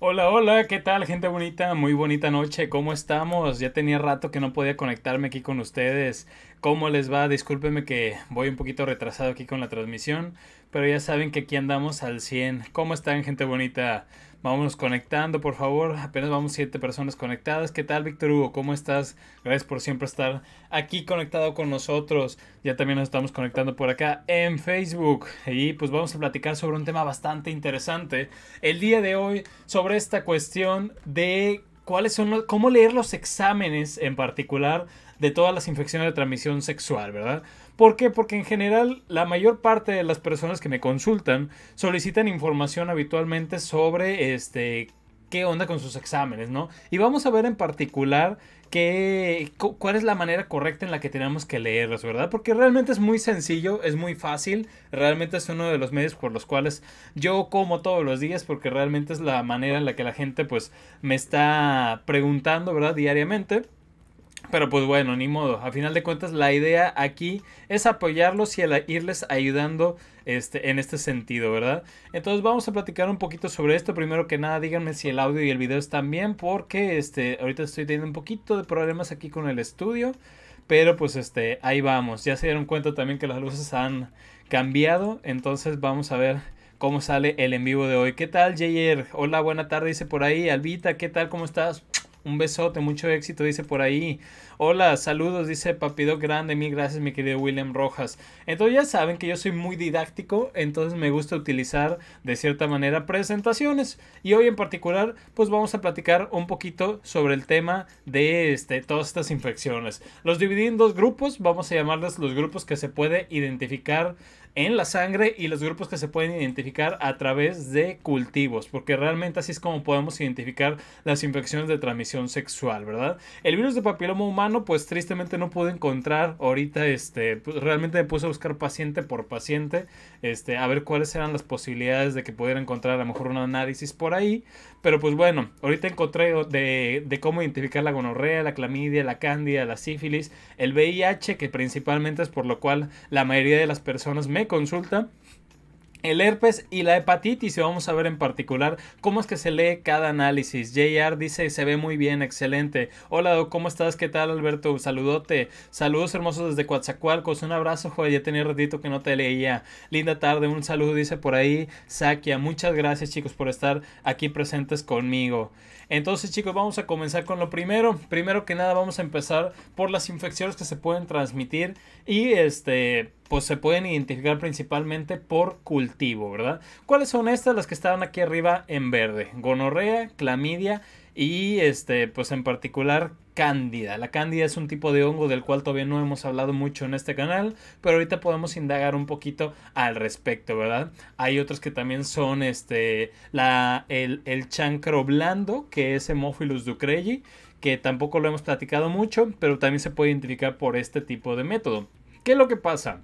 Hola, hola, ¿qué tal gente bonita? Muy bonita noche, ¿cómo estamos? Ya tenía rato que no podía conectarme aquí con ustedes. ¿Cómo les va? Discúlpenme que voy un poquito retrasado aquí con la transmisión, pero ya saben que aquí andamos al 100. ¿Cómo están gente bonita? Vámonos conectando, por favor. Apenas vamos siete personas conectadas. ¿Qué tal, Víctor Hugo? ¿Cómo estás? Gracias por siempre estar aquí conectado con nosotros. Ya también nos estamos conectando por acá en Facebook. Y pues vamos a platicar sobre un tema bastante interesante el día de hoy sobre esta cuestión de cuáles son cómo leer los exámenes en particular de todas las infecciones de transmisión sexual, ¿verdad? ¿Por qué? Porque en general la mayor parte de las personas que me consultan solicitan información habitualmente sobre este qué onda con sus exámenes, ¿no? Y vamos a ver en particular cuál es la manera correcta en la que tenemos que leerlas, ¿verdad? Porque realmente es muy sencillo, es muy fácil, realmente es uno de los medios por los cuales yo como todos los días, porque realmente es la manera en la que la gente pues me está preguntando, ¿verdad? Diariamente. Pero pues bueno, ni modo. A final de cuentas, la idea aquí es apoyarlos y irles ayudando este, en este sentido, ¿verdad? Entonces vamos a platicar un poquito sobre esto. Primero que nada, díganme si el audio y el video están bien, porque este, ahorita estoy teniendo un poquito de problemas aquí con el estudio. Pero pues este, ahí vamos. Ya se dieron cuenta también que las luces han cambiado. Entonces vamos a ver cómo sale el en vivo de hoy. ¿Qué tal, Jayer Hola, buena tarde, dice por ahí. Albita, ¿qué tal? ¿Cómo estás? Un besote, mucho éxito, dice por ahí. Hola, saludos, dice Papido Grande. Mil gracias, mi querido William Rojas. Entonces ya saben que yo soy muy didáctico, entonces me gusta utilizar de cierta manera presentaciones. Y hoy en particular, pues vamos a platicar un poquito sobre el tema de este, todas estas infecciones. Los dividí en dos grupos, vamos a llamarles los grupos que se puede identificar en la sangre y los grupos que se pueden identificar a través de cultivos, porque realmente así es como podemos identificar las infecciones de transmisión sexual, ¿verdad? El virus de papiloma humano, pues tristemente no pude encontrar ahorita, este, pues, realmente me puse a buscar paciente por paciente, este, a ver cuáles eran las posibilidades de que pudiera encontrar a lo mejor un análisis por ahí, pero pues bueno, ahorita encontré de, de cómo identificar la gonorrea, la clamidia, la cándida, la sífilis, el VIH, que principalmente es por lo cual la mayoría de las personas me consultan el herpes y la hepatitis y vamos a ver en particular cómo es que se lee cada análisis. JR dice se ve muy bien, excelente. Hola, ¿cómo estás? ¿Qué tal Alberto? Saludote. Saludos hermosos desde Coatzacoalcos. Un abrazo, joder, ya tenía ratito que no te leía. Linda tarde, un saludo dice por ahí Sakia. Muchas gracias chicos por estar aquí presentes conmigo. Entonces chicos, vamos a comenzar con lo primero. Primero que nada vamos a empezar por las infecciones que se pueden transmitir y este pues se pueden identificar principalmente por cultivo, ¿verdad? ¿Cuáles son estas? Las que estaban aquí arriba en verde. Gonorrea, clamidia y este pues en particular cándida. La cándida es un tipo de hongo del cual todavía no hemos hablado mucho en este canal, pero ahorita podemos indagar un poquito al respecto, ¿verdad? Hay otros que también son este, la, el, chancro blando, que es Hemophilus ducreyi, que tampoco lo hemos platicado mucho, pero también se puede identificar por este tipo de método. ¿Qué es lo que pasa?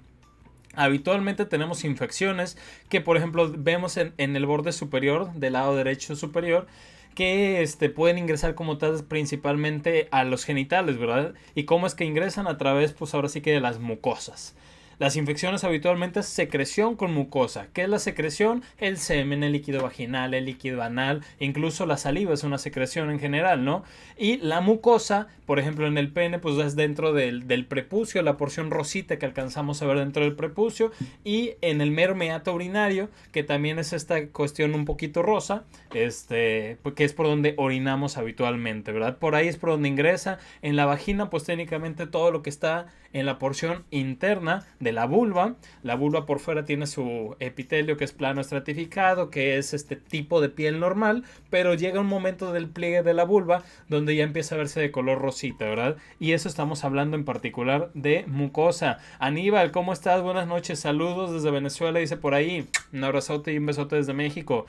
Habitualmente tenemos infecciones que, por ejemplo, vemos en, el borde superior, del lado derecho superior, que este, pueden ingresar como tal principalmente a los genitales, ¿verdad? Y cómo es que ingresan a través, pues ahora sí que de las mucosas. Las infecciones habitualmente es secreción con mucosa. ¿Qué es la secreción? El semen, el líquido vaginal, el líquido anal, incluso la saliva es una secreción en general, ¿no? Y la mucosa, por ejemplo, en el pene, pues es dentro del, prepucio, la porción rosita que alcanzamos a ver dentro del prepucio, y en el mermeato urinario, que también es esta cuestión un poquito rosa, este, pues, que es por donde orinamos habitualmente, ¿verdad? Por ahí es por donde ingresa. En la vagina, pues técnicamente todo lo que está en la porción interna de la vulva. La vulva por fuera tiene su epitelio que es plano estratificado, que es este tipo de piel normal, pero llega un momento del pliegue de la vulva donde ya empieza a verse de color rosita, ¿verdad? Y eso estamos hablando en particular de mucosa. Aníbal, ¿cómo estás? Buenas noches, saludos desde Venezuela, dice por ahí. Un abrazote y un besote desde México.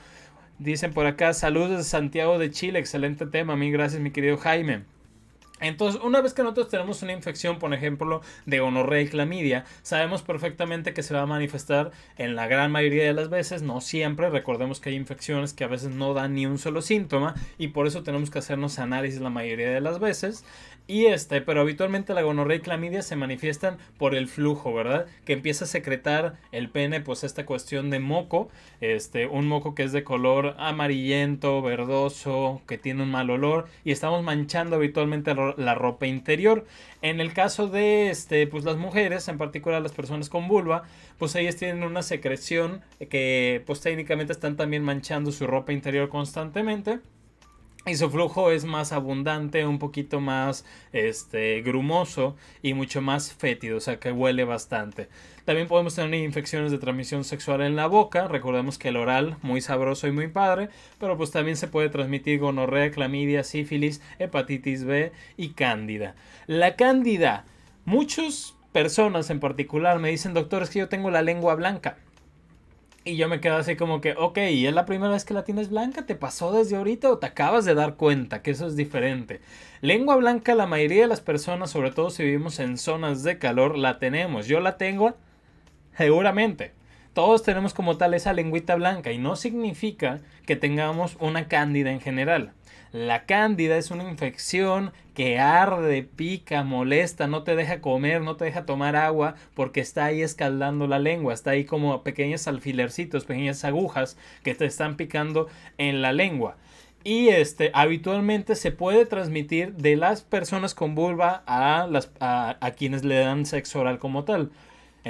Dicen por acá, saludos de Santiago de Chile, excelente tema. Mil gracias, mi querido Jaime. Entonces, una vez que nosotros tenemos una infección, por ejemplo, de gonorrea clamidia, sabemos perfectamente que se va a manifestar en la gran mayoría de las veces, no siempre, recordemos que hay infecciones que a veces no dan ni un solo síntoma y por eso tenemos que hacernos análisis la mayoría de las veces y este, pero habitualmente la gonorrea y clamidia se manifiestan por el flujo, ¿verdad? Que empieza a secretar el pene, pues esta cuestión de moco, este, un moco que es de color amarillento, verdoso, que tiene un mal olor y estamos manchando habitualmente la ropa interior. En el caso de este, pues las mujeres, en particular las personas con vulva, pues ellas tienen una secreción que pues técnicamente están también manchando su ropa interior constantemente y su flujo es más abundante, un poquito más este, grumoso y mucho más fétido, o sea que huele bastante. También podemos tener infecciones de transmisión sexual en la boca, recordemos que el oral muy sabroso y muy padre, pero pues también se puede transmitir gonorrea, clamidia, sífilis, hepatitis B y cándida. La cándida, muchas personas en particular me dicen, doctor, es que yo tengo la lengua blanca. Y yo me quedo así como que, ok, ¿y es la primera vez que la tienes blanca? ¿Te pasó desde ahorita o te acabas de dar cuenta que eso es diferente? Lengua blanca la mayoría de las personas, sobre todo si vivimos en zonas de calor, la tenemos. Yo la tengo seguramente. Todos tenemos como tal esa lengüita blanca y no significa que tengamos una cándida en general. La cándida es una infección que arde, pica, molesta, no te deja comer, no te deja tomar agua porque está ahí escaldando la lengua, está ahí como pequeños alfilercitos, pequeñas agujas que te están picando en la lengua. Y este, habitualmente se puede transmitir de las personas con vulva a, las, a quienes le dan sexo oral como tal.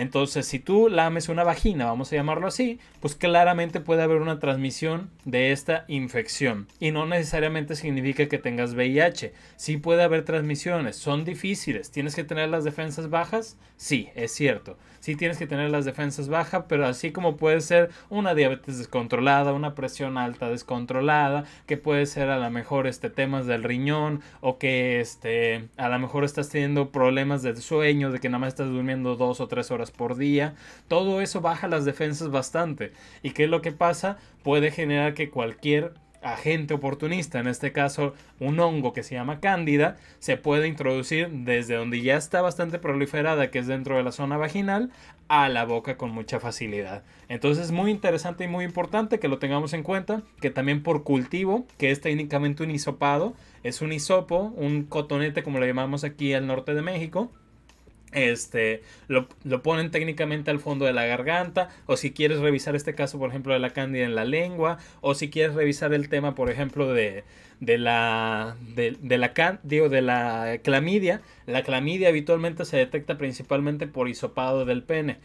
Entonces, si tú lames una vagina, vamos a llamarlo así, pues claramente puede haber una transmisión de esta infección. Y no necesariamente significa que tengas VIH. Sí puede haber transmisiones, son difíciles. ¿Tienes que tener las defensas bajas? Sí, es cierto. Sí tienes que tener las defensas bajas, pero así como puede ser una diabetes descontrolada, una presión alta descontrolada, que puede ser a lo mejor este, temas del riñón o que este, a lo mejor estás teniendo problemas de sueño, de que nada más estás durmiendo dos o tres horas por día. Todo eso baja las defensas bastante. ¿Y qué es lo que pasa? Puede generar que cualquier agente oportunista, en este caso un hongo que se llama cándida, se puede introducir desde donde ya está bastante proliferada, que es dentro de la zona vaginal, a la boca con mucha facilidad. Entonces es muy interesante y muy importante que lo tengamos en cuenta, que también por cultivo, que es técnicamente un hisopado, es un hisopo, un cotonete como lo llamamos aquí al norte de México, este, lo, ponen técnicamente al fondo de la garganta, o si quieres revisar este caso, por ejemplo, de la cándida en la lengua, o si quieres revisar el tema, por ejemplo, de, la, de, la, digo, de la clamidia, la clamidia habitualmente se detecta principalmente por hisopado del pene.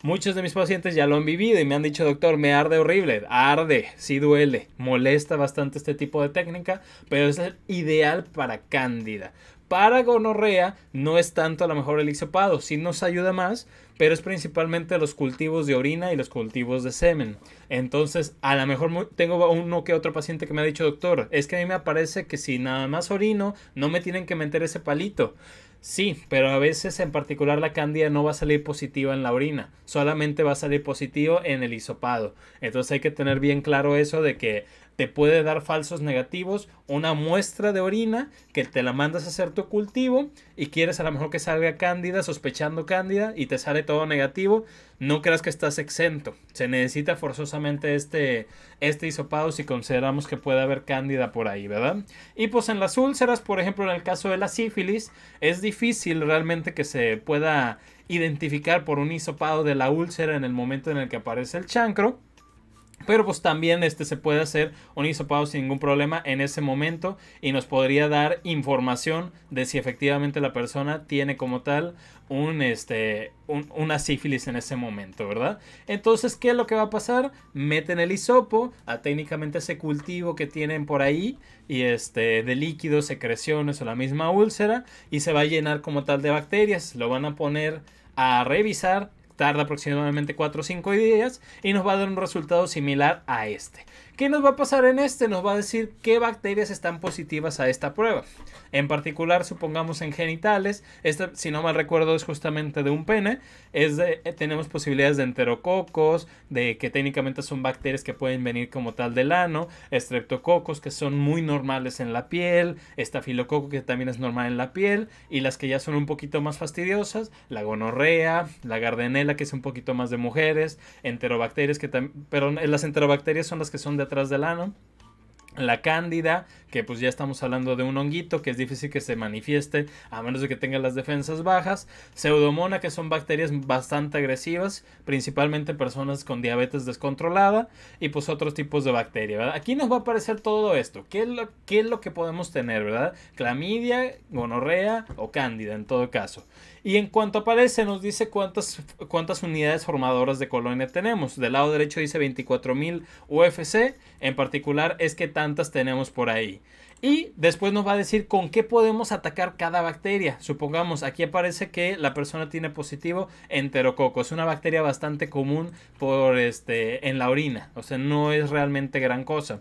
Muchos de mis pacientes ya lo han vivido y me han dicho, doctor, me arde horrible, arde, si duele, molesta bastante este tipo de técnica, pero es ideal para cándida para gonorrea no es tanto a lo mejor el hisopado, sí nos ayuda más, pero es principalmente los cultivos de orina y los cultivos de semen. Entonces, a lo mejor tengo uno que otro paciente que me ha dicho, doctor, es que a mí me parece que si nada más orino, no me tienen que meter ese palito. Sí, pero a veces en particular la candida no va a salir positiva en la orina, solamente va a salir positivo en el isopado. Entonces hay que tener bien claro eso de que te puede dar falsos negativos, una muestra de orina que te la mandas a hacer tu cultivo y quieres a lo mejor que salga cándida, sospechando cándida y te sale todo negativo, no creas que estás exento. Se necesita forzosamente este, este hisopado si consideramos que puede haber cándida por ahí, ¿verdad? Y pues en las úlceras, por ejemplo, en el caso de la sífilis, es difícil realmente que se pueda identificar por un hisopado de la úlcera en el momento en el que aparece el chancro pero pues también este, se puede hacer un hisopado sin ningún problema en ese momento y nos podría dar información de si efectivamente la persona tiene como tal un, este, una sífilis en ese momento, ¿verdad? Entonces, ¿qué es lo que va a pasar? Meten el hisopo a ah, técnicamente ese cultivo que tienen por ahí y este, de líquidos, secreciones o la misma úlcera y se va a llenar como tal de bacterias. Lo van a poner a revisar tarda aproximadamente 4 o 5 días y nos va a dar un resultado similar a este. ¿Qué nos va a pasar en este? Nos va a decir qué bacterias están positivas a esta prueba. En particular, supongamos en genitales, esta, si no mal recuerdo, es justamente de un pene. Es eh, tenemos posibilidades de enterococos, de que técnicamente son bacterias que pueden venir como tal del ano, estreptococos que son muy normales en la piel, estafilococo que también es normal en la piel, y las que ya son un poquito más fastidiosas, la gonorrea, la gardenela que es un poquito más de mujeres, enterobacterias que también, perdón, eh, las enterobacterias son las que son de atrás del ano. La cándida, que pues ya estamos hablando de un honguito que es difícil que se manifieste a menos de que tenga las defensas bajas. Pseudomona, que son bacterias bastante agresivas, principalmente personas con diabetes descontrolada y pues otros tipos de bacterias. Aquí nos va a aparecer todo esto. ¿Qué es, lo, ¿Qué es lo que podemos tener, verdad? Clamidia, gonorrea o cándida en todo caso. Y en cuanto aparece, nos dice cuántas, cuántas unidades formadoras de colonia tenemos. Del lado derecho dice 24.000 UFC. En particular es que tantas tenemos por ahí. Y después nos va a decir con qué podemos atacar cada bacteria. Supongamos, aquí aparece que la persona tiene positivo enterococo. Es una bacteria bastante común por este, en la orina. O sea, no es realmente gran cosa.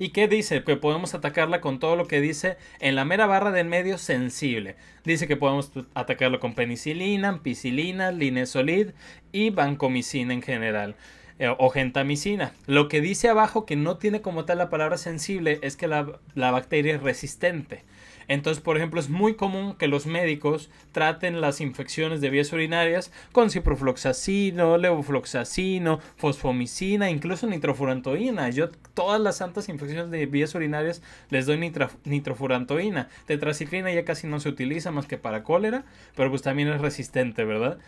¿Y qué dice? Que podemos atacarla con todo lo que dice en la mera barra del medio sensible. Dice que podemos atacarla con penicilina, ampicilina, linesolid y vancomicina en general eh, o gentamicina. Lo que dice abajo que no tiene como tal la palabra sensible es que la bacteria es resistente. Entonces, por ejemplo, es muy común que los médicos traten las infecciones de vías urinarias con ciprofloxacino, levofloxacino, fosfomicina, incluso nitrofurantoína. Yo todas las santas infecciones de vías urinarias les doy nitrofurantoína. Tetraciclina ya casi no se utiliza más que para cólera, pero pues también es resistente, ¿verdad?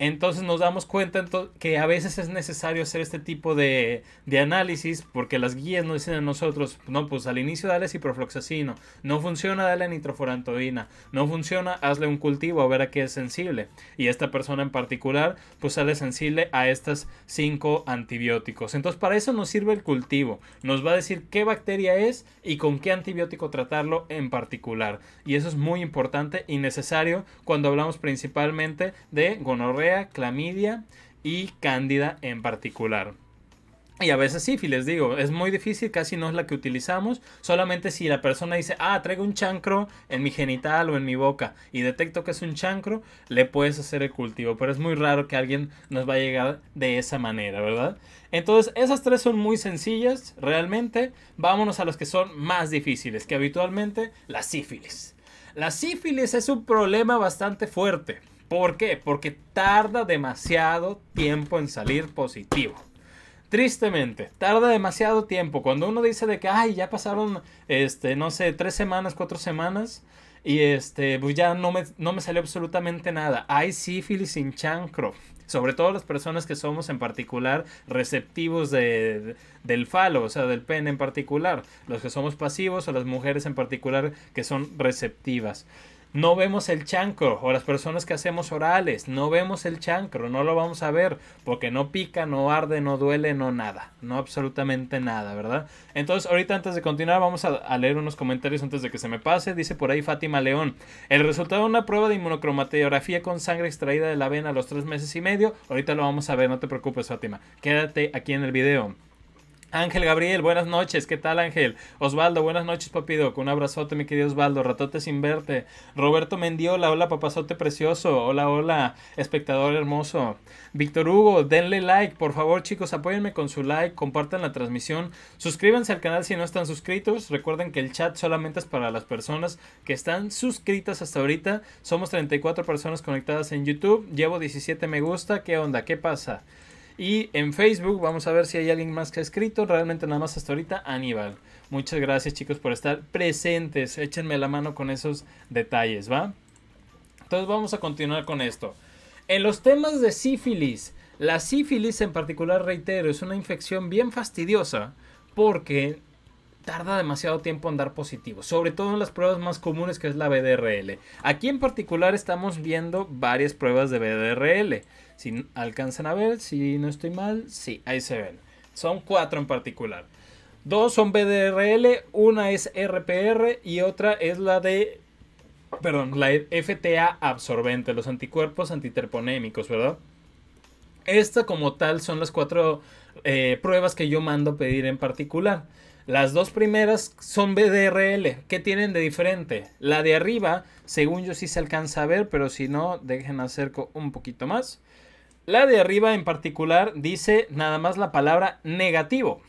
Entonces nos damos cuenta que a veces es necesario hacer este tipo de, análisis porque las guías nos dicen a nosotros, no, pues al inicio dale ciprofloxacino, no funciona dale nitroforantoína, no funciona hazle un cultivo a ver a qué es sensible. Y esta persona en particular pues sale sensible a estas cinco antibióticos. Entonces para eso nos sirve el cultivo, nos va a decir qué bacteria es y con qué antibiótico tratarlo en particular. Y eso es muy importante y necesario cuando hablamos principalmente de gonorrea clamidia y cándida en particular. Y a veces sífilis les digo, es muy difícil, casi no es la que utilizamos, solamente si la persona dice, ah, traigo un chancro en mi genital o en mi boca y detecto que es un chancro, le puedes hacer el cultivo, pero es muy raro que alguien nos va a llegar de esa manera, ¿verdad? Entonces, esas tres son muy sencillas, realmente, vámonos a los que son más difíciles, que habitualmente la sífilis. La sífilis es un problema bastante fuerte. ¿Por qué? Porque tarda demasiado tiempo en salir positivo. Tristemente, tarda demasiado tiempo. Cuando uno dice de que, ya pasaron, este, no sé, tres semanas, cuatro semanas, y este, pues ya no me, no me salió absolutamente nada. Hay sífilis sin chancro. Sobre todo las personas que somos en particular receptivos del falo, o sea, del pene en particular. Los que somos pasivos o las mujeres en particular que son receptivas. No vemos el chancro o las personas que hacemos orales, no vemos el chancro, no lo vamos a ver porque no pica, no arde, no duele, no nada, no absolutamente nada, ¿verdad? Entonces ahorita antes de continuar vamos a, leer unos comentarios antes de que se me pase. Dice por ahí Fátima León, el resultado de una prueba de inmunocromatografía con sangre extraída de la vena a los tres meses y medio, ahorita lo vamos a ver, no te preocupes Fátima, quédate aquí en el video. Ángel Gabriel, buenas noches, ¿qué tal Ángel? Osvaldo, buenas noches, papidoc. Un abrazote, mi querido Osvaldo, ratote sin verte. Roberto Mendiola, hola papazote precioso, hola, hola, espectador hermoso. Víctor Hugo, denle like, por favor, chicos, apóyenme con su like, compartan la transmisión, suscríbanse al canal si no están suscritos. Recuerden que el chat solamente es para las personas que están suscritas hasta ahorita. Somos 34 personas conectadas en YouTube, llevo 17 me gusta, ¿qué onda? ¿Qué pasa? Y en Facebook vamos a ver si hay alguien más que ha escrito. Realmente nada más hasta ahorita Aníbal. Muchas gracias chicos por estar presentes. Échenme la mano con esos detalles, ¿va? Entonces vamos a continuar con esto. En los temas de sífilis, la sífilis en particular, reitero, es una infección bien fastidiosa porque tarda demasiado tiempo en dar positivo, sobre todo en las pruebas más comunes que es la BDRL. Aquí en particular estamos viendo varias pruebas de BDRL. Si alcanzan a ver, si no estoy mal, sí, ahí se ven. Son cuatro en particular. Dos son BDRL, una es RPR y otra es la de, perdón, la FTA absorbente, los anticuerpos antiterponémicos, ¿verdad? Esta como tal son las cuatro eh, pruebas que yo mando pedir en particular. Las dos primeras son BDRL. ¿Qué tienen de diferente? La de arriba, según yo sí se alcanza a ver, pero si no, dejen acerco un poquito más. La de arriba en particular dice nada más la palabra negativo.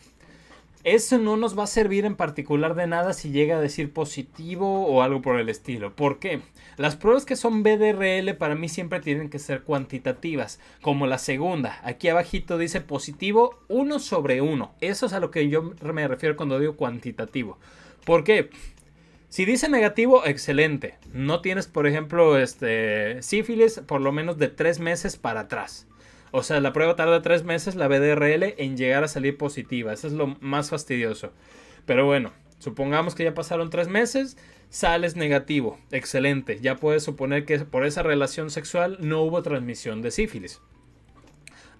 Eso no nos va a servir en particular de nada si llega a decir positivo o algo por el estilo. ¿Por qué? Las pruebas que son BDRL para mí siempre tienen que ser cuantitativas, como la segunda. Aquí abajito dice positivo 1 sobre 1. Eso es a lo que yo me refiero cuando digo cuantitativo. ¿Por qué? Si dice negativo, excelente. No tienes, por ejemplo, este, sífilis por lo menos de 3 meses para atrás. O sea, la prueba tarda tres meses, la BDRL, en llegar a salir positiva. Eso es lo más fastidioso. Pero bueno, supongamos que ya pasaron tres meses, sales negativo. Excelente. Ya puedes suponer que por esa relación sexual no hubo transmisión de sífilis.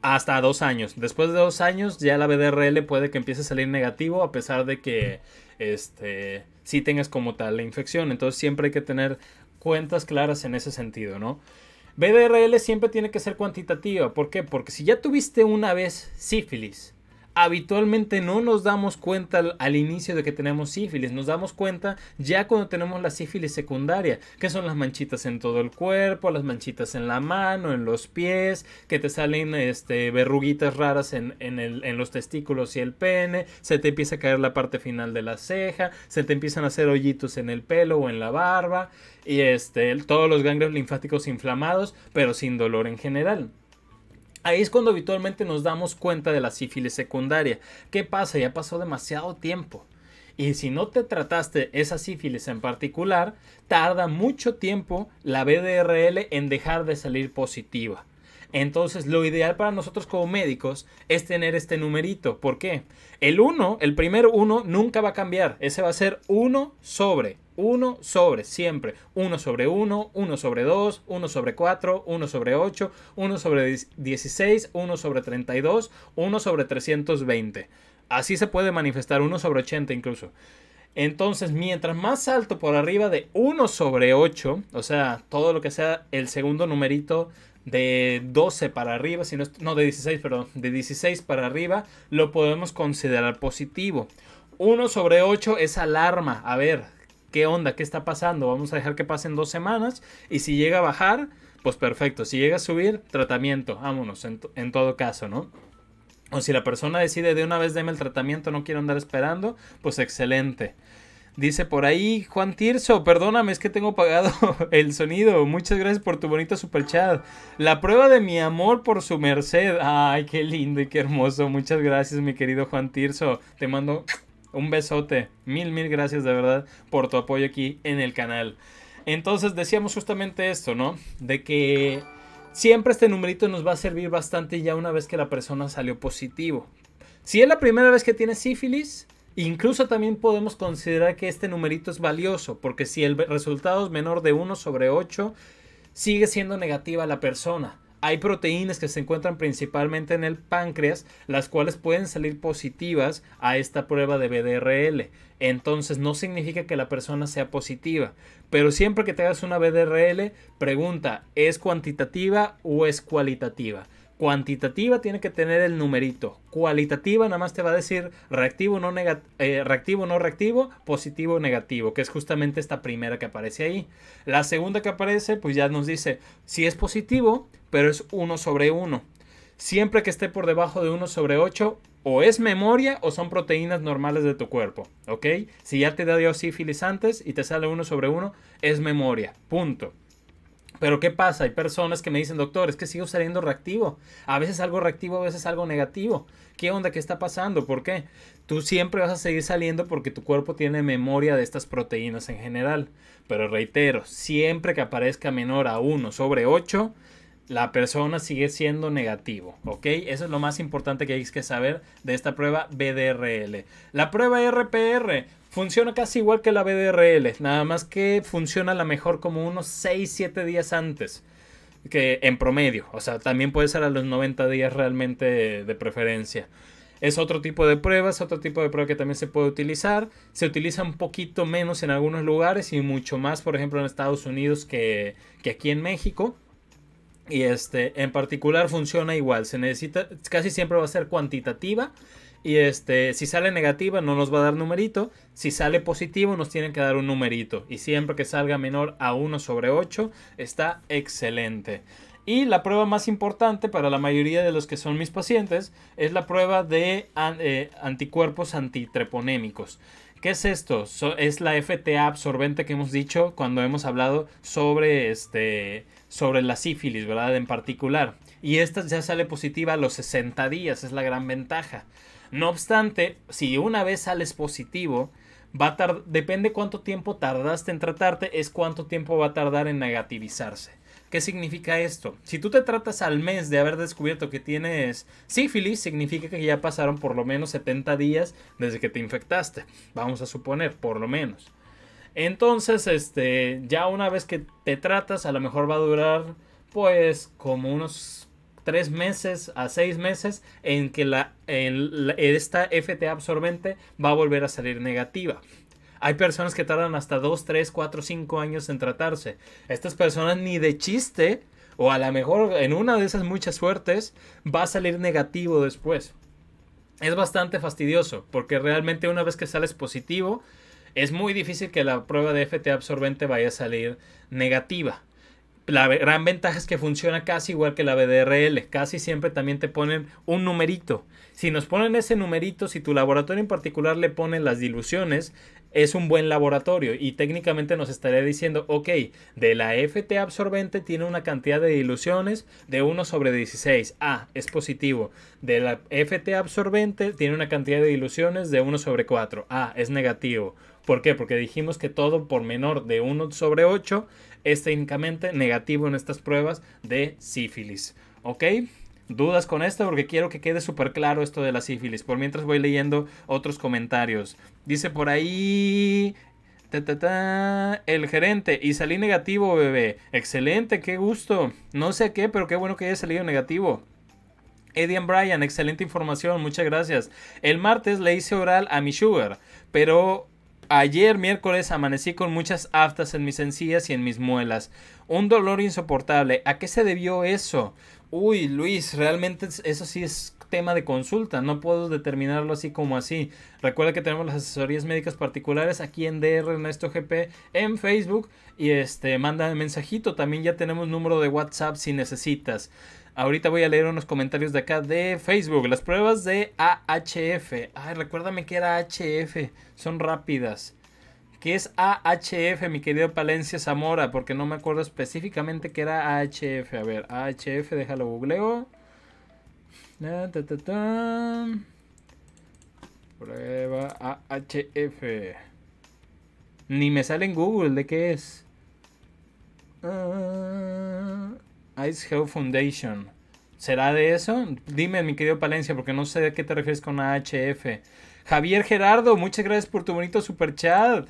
Hasta dos años. Después de dos años ya la BDRL puede que empiece a salir negativo a pesar de que este, sí tengas como tal la infección. Entonces siempre hay que tener cuentas claras en ese sentido, ¿no? BDRL siempre tiene que ser cuantitativa. ¿Por qué? Porque si ya tuviste una vez sífilis habitualmente no nos damos cuenta al, inicio de que tenemos sífilis, nos damos cuenta ya cuando tenemos la sífilis secundaria, que son las manchitas en todo el cuerpo, las manchitas en la mano, en los pies, que te salen este, verruguitas raras en, los testículos y el pene, se te empieza a caer la parte final de la ceja, se te empiezan a hacer hoyitos en el pelo o en la barba, y este, todos los ganglios linfáticos inflamados, pero sin dolor en general. Ahí es cuando habitualmente nos damos cuenta de la sífilis secundaria. ¿Qué pasa? Ya pasó demasiado tiempo. Y si no te trataste esa sífilis en particular, tarda mucho tiempo la BDRL en dejar de salir positiva. Entonces, lo ideal para nosotros como médicos es tener este numerito. ¿Por qué? El 1, el primer 1, nunca va a cambiar. Ese va a ser 1 sobre 1 sobre, siempre. 1 sobre 1, 1 sobre 2, 1 sobre 4, 1 sobre 8, 1 sobre 16, 1 sobre 32, 1 sobre 320. Así se puede manifestar 1 sobre 80 incluso. Entonces, mientras más alto por arriba de 1 sobre 8, o sea, todo lo que sea el segundo numerito de 12 para arriba, no, no de 16, perdón, de 16 para arriba, lo podemos considerar positivo. 1 sobre 8 es alarma. A ver, qué onda, qué está pasando, vamos a dejar que pasen dos semanas y si llega a bajar, pues perfecto, si llega a subir, tratamiento, vámonos, en, todo caso, ¿no? O si la persona decide de una vez deme el tratamiento, no quiero andar esperando, pues excelente. Dice por ahí Juan Tirso, perdóname, es que tengo pagado el sonido. Muchas gracias por tu bonito superchat. La prueba de mi amor por su merced. Ay, qué lindo y qué hermoso. Muchas gracias, mi querido Juan Tirso. Te mando un besote. Mil, mil gracias de verdad por tu apoyo aquí en el canal. Entonces decíamos justamente esto, ¿no? De que siempre este numerito nos va a servir bastante ya una vez que la persona salió positivo. Si es la primera vez que tiene sífilis, incluso también podemos considerar que este numerito es valioso, porque si el resultado es menor de 1 sobre 8, sigue siendo negativa la persona. Hay proteínas que se encuentran principalmente en el páncreas, las cuales pueden salir positivas a esta prueba de BDRL. Entonces no significa que la persona sea positiva, pero siempre que te hagas una BDRL, pregunta, ¿es cuantitativa o es cualitativa? Cuantitativa tiene que tener el numerito. Cualitativa nada más te va a decir reactivo no, eh, reactivo, no reactivo, positivo o negativo, que es justamente esta primera que aparece ahí. La segunda que aparece, pues ya nos dice si es positivo, pero es 1 sobre 1. Siempre que esté por debajo de 1 sobre 8, o es memoria o son proteínas normales de tu cuerpo, ¿ok? Si ya te da sífilis antes y te sale 1 sobre 1, es memoria, punto. Pero ¿qué pasa? Hay personas que me dicen, doctor, es que sigo saliendo reactivo. A veces algo reactivo, a veces algo negativo. ¿Qué onda? ¿Qué está pasando? ¿Por qué? Tú siempre vas a seguir saliendo porque tu cuerpo tiene memoria de estas proteínas en general. Pero reitero, siempre que aparezca menor a 1 sobre 8, la persona sigue siendo negativo, ¿ok? Eso es lo más importante que hay que saber de esta prueba BDRL. La prueba RPR, Funciona casi igual que la BDRL, nada más que funciona a lo mejor como unos 6-7 días antes, que en promedio, o sea, también puede ser a los 90 días realmente de preferencia. Es otro tipo de pruebas, otro tipo de prueba que también se puede utilizar. Se utiliza un poquito menos en algunos lugares y mucho más, por ejemplo, en Estados Unidos que, que aquí en México. Y este, en particular funciona igual. Se necesita, casi siempre va a ser cuantitativa y este, si sale negativa no nos va a dar numerito. Si sale positivo nos tienen que dar un numerito. Y siempre que salga menor a 1 sobre 8 está excelente. Y la prueba más importante para la mayoría de los que son mis pacientes es la prueba de eh, anticuerpos antitreponémicos. ¿Qué es esto? es la FTA absorbente que hemos dicho cuando hemos hablado sobre, este, sobre la sífilis, ¿verdad? En particular. Y esta ya sale positiva a los 60 días, es la gran ventaja. No obstante, si una vez sales positivo, va a depende cuánto tiempo tardaste en tratarte, es cuánto tiempo va a tardar en negativizarse. ¿Qué significa esto? Si tú te tratas al mes de haber descubierto que tienes sífilis, significa que ya pasaron por lo menos 70 días desde que te infectaste. Vamos a suponer, por lo menos. Entonces, este, ya una vez que te tratas, a lo mejor va a durar pues como unos tres meses a seis meses en que la, esta FTA absorbente va a volver a salir negativa. Hay personas que tardan hasta dos tres cuatro cinco años en tratarse. Estas personas ni de chiste, o a lo mejor en una de esas muchas suertes, va a salir negativo después. Es bastante fastidioso, porque realmente una vez que sales positivo, es muy difícil que la prueba de FTA absorbente vaya a salir negativa la gran ventaja es que funciona casi igual que la BDRL. Casi siempre también te ponen un numerito. Si nos ponen ese numerito, si tu laboratorio en particular le pone las diluciones, es un buen laboratorio y técnicamente nos estaría diciendo, ok, de la FT absorbente tiene una cantidad de diluciones de 1 sobre 16. a ah, es positivo. De la FT absorbente tiene una cantidad de diluciones de 1 sobre 4. Ah, es negativo. ¿Por qué? Porque dijimos que todo por menor de 1 sobre 8 es técnicamente negativo en estas pruebas de sífilis. ¿Ok? dudas con esto porque quiero que quede súper claro esto de la sífilis. Por mientras voy leyendo otros comentarios. Dice por ahí... el gerente, y salí negativo, bebé. Excelente, qué gusto. No sé qué, pero qué bueno que haya salido negativo. Edian Bryan, excelente información, muchas gracias. El martes le hice oral a mi sugar, pero Ayer miércoles amanecí con muchas aftas en mis encías y en mis muelas. Un dolor insoportable. ¿A qué se debió eso? Uy, Luis, realmente eso sí es tema de consulta, no puedo determinarlo así como así. Recuerda que tenemos las asesorías médicas particulares aquí en DR Ernesto GP en Facebook y este manda el mensajito, también ya tenemos número de WhatsApp si necesitas. Ahorita voy a leer unos comentarios de acá de Facebook. Las pruebas de AHF. Ay, recuérdame que era HF. Son rápidas. ¿Qué es AHF, mi querido Palencia Zamora? Porque no me acuerdo específicamente que era AHF. A ver, AHF, déjalo googleo. Prueba AHF. Ni me sale en Google de qué es. Ah. Ice Health Foundation. ¿Será de eso? Dime, mi querido Palencia, porque no sé a qué te refieres con AHF. Javier Gerardo, muchas gracias por tu bonito super chat.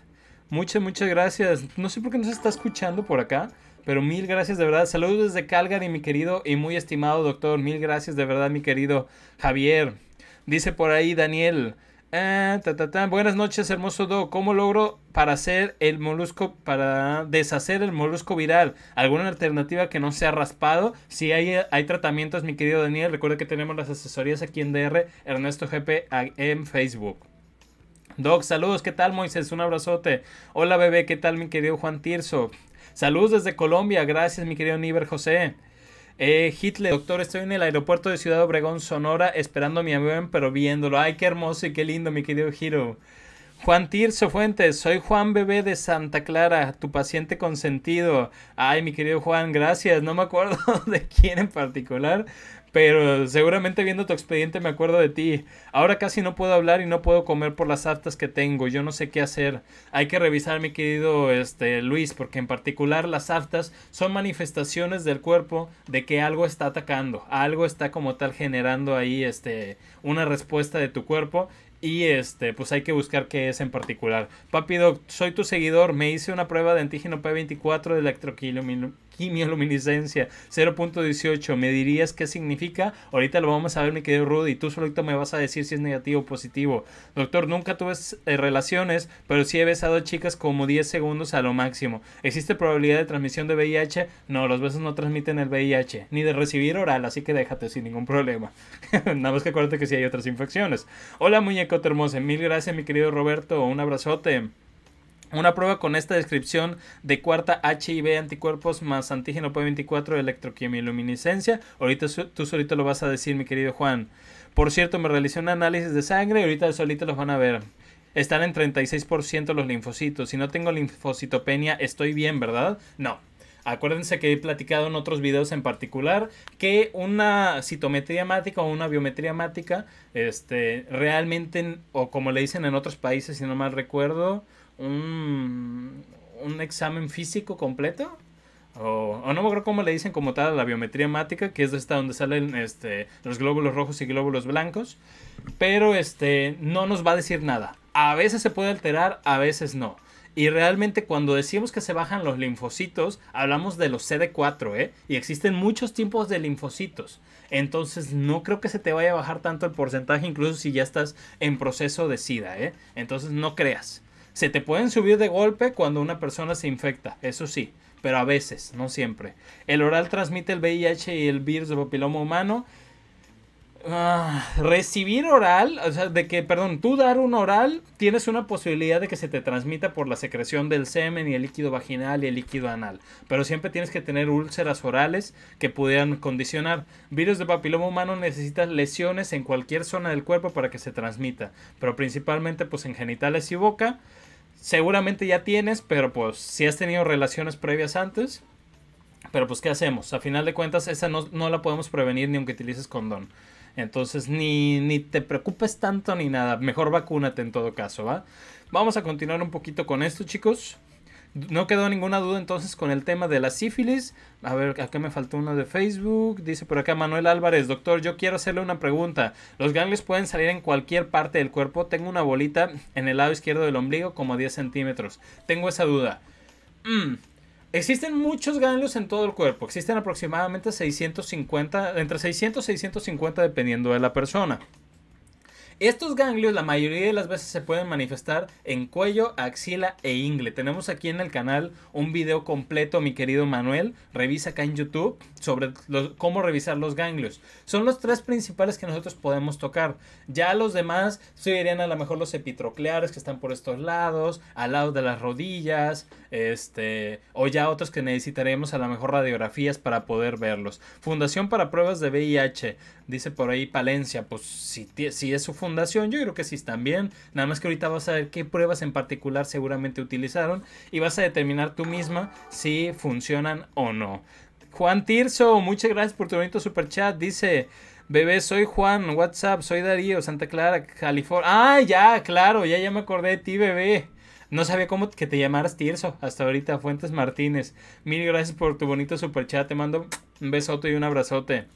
Muchas, muchas gracias. No sé por qué no se está escuchando por acá, pero mil gracias de verdad. Saludos desde Calgary, mi querido y muy estimado doctor. Mil gracias de verdad, mi querido Javier. Dice por ahí Daniel, eh, Buenas noches, hermoso Doc ¿Cómo logro para hacer el molusco, para deshacer el molusco viral? ¿Alguna alternativa que no sea raspado? Si hay, hay tratamientos, mi querido Daniel, recuerda que tenemos las asesorías aquí en DR, Ernesto GP en Facebook. Doc, saludos, ¿qué tal Moisés? Un abrazote. Hola bebé, ¿qué tal mi querido Juan Tirso? Saludos desde Colombia, gracias mi querido Niver José. Eh, Hitler, doctor, estoy en el aeropuerto de Ciudad Obregón, Sonora, esperando a mi avión, pero viéndolo. Ay, qué hermoso y qué lindo, mi querido Giro. Juan Tirso Fuentes, soy Juan Bebé de Santa Clara, tu paciente consentido. Ay, mi querido Juan, gracias. No me acuerdo de quién en particular, pero seguramente viendo tu expediente me acuerdo de ti. Ahora casi no puedo hablar y no puedo comer por las aftas que tengo. Yo no sé qué hacer. Hay que revisar, mi querido este, Luis, porque en particular las aftas son manifestaciones del cuerpo de que algo está atacando. Algo está como tal generando ahí este, una respuesta de tu cuerpo. Y este, pues hay que buscar qué es en particular. Papi Doc, soy tu seguidor. Me hice una prueba de antígeno P24 de electroquilomil Luminiscencia, 0.18. ¿Me dirías qué significa? Ahorita lo vamos a ver, mi querido Rudy. Tú solito me vas a decir si es negativo o positivo. Doctor, nunca tuve eh, relaciones, pero sí he besado chicas como 10 segundos a lo máximo. ¿Existe probabilidad de transmisión de VIH? No, los besos no transmiten el VIH, ni de recibir oral, así que déjate sin ningún problema. Nada más que acuérdate que si hay otras infecciones. Hola, muñeco Hermoso, Mil gracias, mi querido Roberto. Un abrazote. Una prueba con esta descripción de cuarta HIV anticuerpos más antígeno P24 electroquimiluminiscencia. Ahorita tú solito lo vas a decir, mi querido Juan. Por cierto, me realicé un análisis de sangre y ahorita solito los van a ver. Están en 36% los linfocitos. Si no tengo linfocitopenia, estoy bien, ¿verdad? No, Acuérdense que he platicado en otros videos en particular que una citometría mática o una biometría mática, este, realmente, o como le dicen en otros países, si no mal recuerdo, un, examen físico completo. O, no me acuerdo cómo le dicen como tal la biometría mática que es de esta donde salen este, los glóbulos rojos y glóbulos blancos, pero este, no nos va a decir nada. A veces se puede alterar, a veces no. Y realmente cuando decimos que se bajan los linfocitos, hablamos de los CD4, ¿eh? Y existen muchos tipos de linfocitos. Entonces no creo que se te vaya a bajar tanto el porcentaje, incluso si ya estás en proceso de SIDA, ¿eh? Entonces no creas. Se te pueden subir de golpe cuando una persona se infecta, eso sí, pero a veces, no siempre. El oral transmite el VIH y el virus de papiloma humano. Ah, recibir oral, o sea, de que, perdón, tú dar un oral, tienes una posibilidad de que se te transmita por la secreción del semen y el líquido vaginal y el líquido anal. Pero siempre tienes que tener úlceras orales que pudieran condicionar. Virus de papiloma humano necesitas lesiones en cualquier zona del cuerpo para que se transmita, pero principalmente pues en genitales y boca seguramente ya tienes, pero pues si has tenido relaciones previas antes, pero pues ¿qué hacemos? A final de cuentas, esa no, la podemos prevenir ni aunque utilices condón. Entonces ni, ni te preocupes tanto ni nada, mejor vacúnate en todo caso, ¿va? Vamos a continuar un poquito con esto, chicos. No quedó ninguna duda entonces con el tema de la sífilis. A ver, acá me faltó uno de Facebook. Dice por acá Manuel Álvarez, doctor, yo quiero hacerle una pregunta. Los ganglios pueden salir en cualquier parte del cuerpo. Tengo una bolita en el lado izquierdo del ombligo como 10 centímetros. Tengo esa duda. Mm, existen muchos ganglios en todo el cuerpo. Existen aproximadamente 650, entre 600 y 650 dependiendo de la persona. Estos ganglios la mayoría de las veces se pueden manifestar en cuello, axila e ingle. Tenemos aquí en el canal un video completo, mi querido Manuel, revisa acá en YouTube sobre cómo revisar los ganglios. Son los tres principales que nosotros podemos tocar. Ya los demás serían a lo mejor los epitrocleares que están por estos lados, al lado de las rodillas, este, o ya otros que necesitaremos a lo mejor radiografías para poder verlos. Fundación para pruebas de VIH, dice por ahí Palencia, pues si, si es su fundación, yo creo que sí están bien, nada más que ahorita vas a ver qué pruebas en particular seguramente utilizaron y vas a determinar tú misma si funcionan o no. Juan Tirso, muchas gracias por tu bonito super chat. Dice, Bebé, soy Juan, WhatsApp, soy Darío, Santa Clara, California. Ah, ya, claro, ya, ya me acordé de ti, bebé. No sabía cómo que te llamaras Tirso. Hasta ahorita, Fuentes Martínez. Mil gracias por tu bonito super chat. Te mando un besote y un abrazote.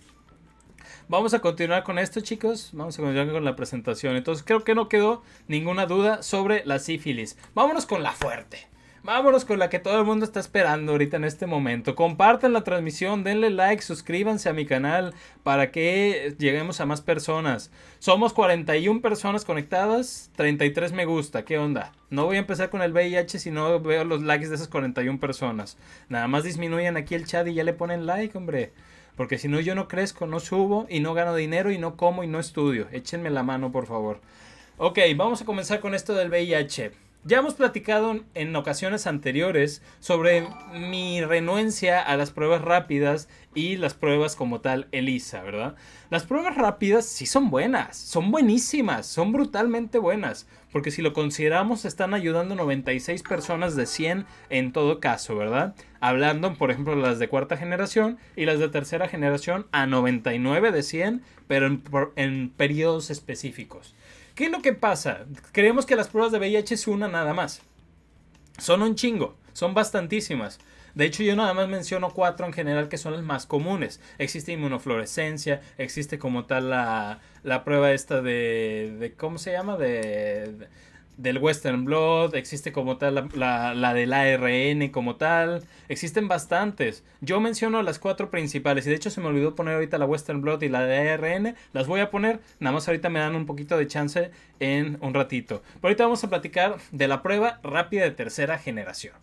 Vamos a continuar con esto, chicos. Vamos a continuar con la presentación. Entonces, creo que no quedó ninguna duda sobre la sífilis. Vámonos con la fuerte. Vámonos con la que todo el mundo está esperando ahorita en este momento. Compartan la transmisión, denle like, suscríbanse a mi canal para que lleguemos a más personas. Somos 41 personas conectadas, 33 me gusta, ¿qué onda? No voy a empezar con el VIH si no veo los likes de esas 41 personas. Nada más disminuyan aquí el chat y ya le ponen like, hombre. Porque si no, yo no crezco, no subo y no gano dinero y no como y no estudio. Échenme la mano, por favor. Ok, vamos a comenzar con esto del VIH. Ya hemos platicado en ocasiones anteriores sobre mi renuencia a las pruebas rápidas y las pruebas como tal ELISA, ¿verdad? Las pruebas rápidas sí son buenas, son buenísimas, son brutalmente buenas, porque si lo consideramos están ayudando 96 personas de 100 en todo caso, ¿verdad? Hablando, por ejemplo, las de cuarta generación y las de tercera generación a 99 de 100, pero en, en periodos específicos. ¿Qué es lo que pasa? Creemos que las pruebas de VIH es una nada más. Son un chingo, son bastantísimas. De hecho, yo nada más menciono cuatro en general que son las más comunes. Existe inmunofluorescencia, existe como tal la, la prueba esta de, de ¿Cómo se llama? de del Western Blood, existe como tal la, la, la, del ARN como tal, existen bastantes. Yo menciono las cuatro principales y de hecho se me olvidó poner ahorita la Western Blood y la de ARN, las voy a poner, nada más ahorita me dan un poquito de chance en un ratito. Pero ahorita vamos a platicar de la prueba rápida de tercera generación.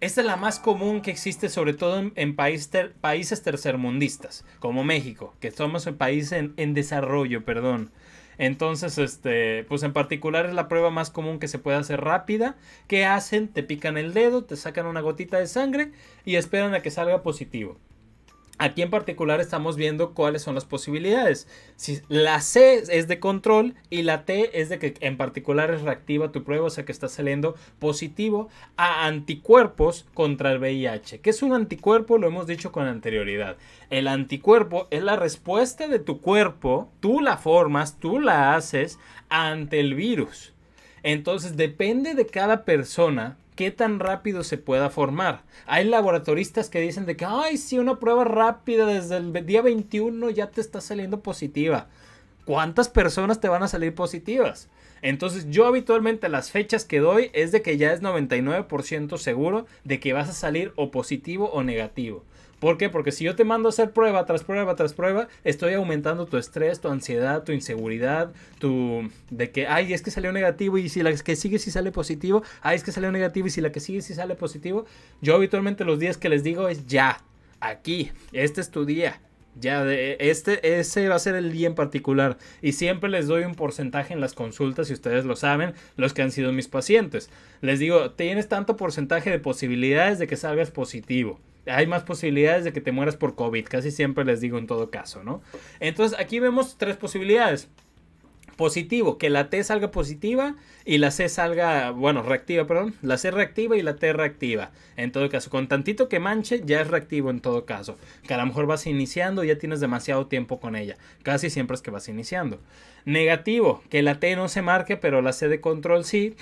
Esta es la más común que existe sobre todo en, países tercermundistas, como México, que somos un país en, en desarrollo, perdón. Entonces, este, pues en particular es la prueba más común que se puede hacer rápida. ¿Qué hacen? Te pican el dedo, te sacan una gotita de sangre y esperan a que salga positivo. Aquí en particular estamos viendo cuáles son las posibilidades. Si la C es de control y la T es de que en particular es reactiva tu prueba, o sea que está saliendo positivo a anticuerpos contra el VIH. ¿Qué es un anticuerpo? Lo hemos dicho con anterioridad. El anticuerpo es la respuesta de tu cuerpo, tú la formas, tú la haces ante el virus. Entonces depende de cada persona qué tan rápido se pueda formar. Hay laboratoristas que dicen de que, ay, si una prueba rápida desde el día 21 ya te está saliendo positiva. ¿Cuántas personas te van a salir positivas? Entonces yo habitualmente las fechas que doy es de que ya es 99% seguro de que vas a salir o positivo o negativo. ¿Por qué? Porque si yo te mando a hacer prueba tras prueba tras prueba, estoy aumentando tu estrés, tu ansiedad, tu inseguridad, tu... de que, ay, es que salió negativo y si la que sigue si sale positivo, ay, es que salió negativo y si la que sigue si sale positivo. Yo habitualmente los días que les digo es ya, aquí, este es tu día. Ya, este, ese va a ser el día en particular. Y siempre les doy un porcentaje en las consultas, si ustedes lo saben, los que han sido mis pacientes. Les digo, tienes tanto porcentaje de posibilidades de que salgas positivo hay más posibilidades de que te mueras por COVID. Casi siempre les digo en todo caso, ¿no? Entonces aquí vemos tres posibilidades. Positivo, que la T salga positiva y la C salga, bueno, reactiva, perdón. La C reactiva y la T reactiva. En todo caso, con tantito que manche, ya es reactivo en todo caso. Que a lo mejor vas iniciando y ya tienes demasiado tiempo con ella. Casi siempre es que vas iniciando. Negativo, que la T no se marque, pero la C de control sí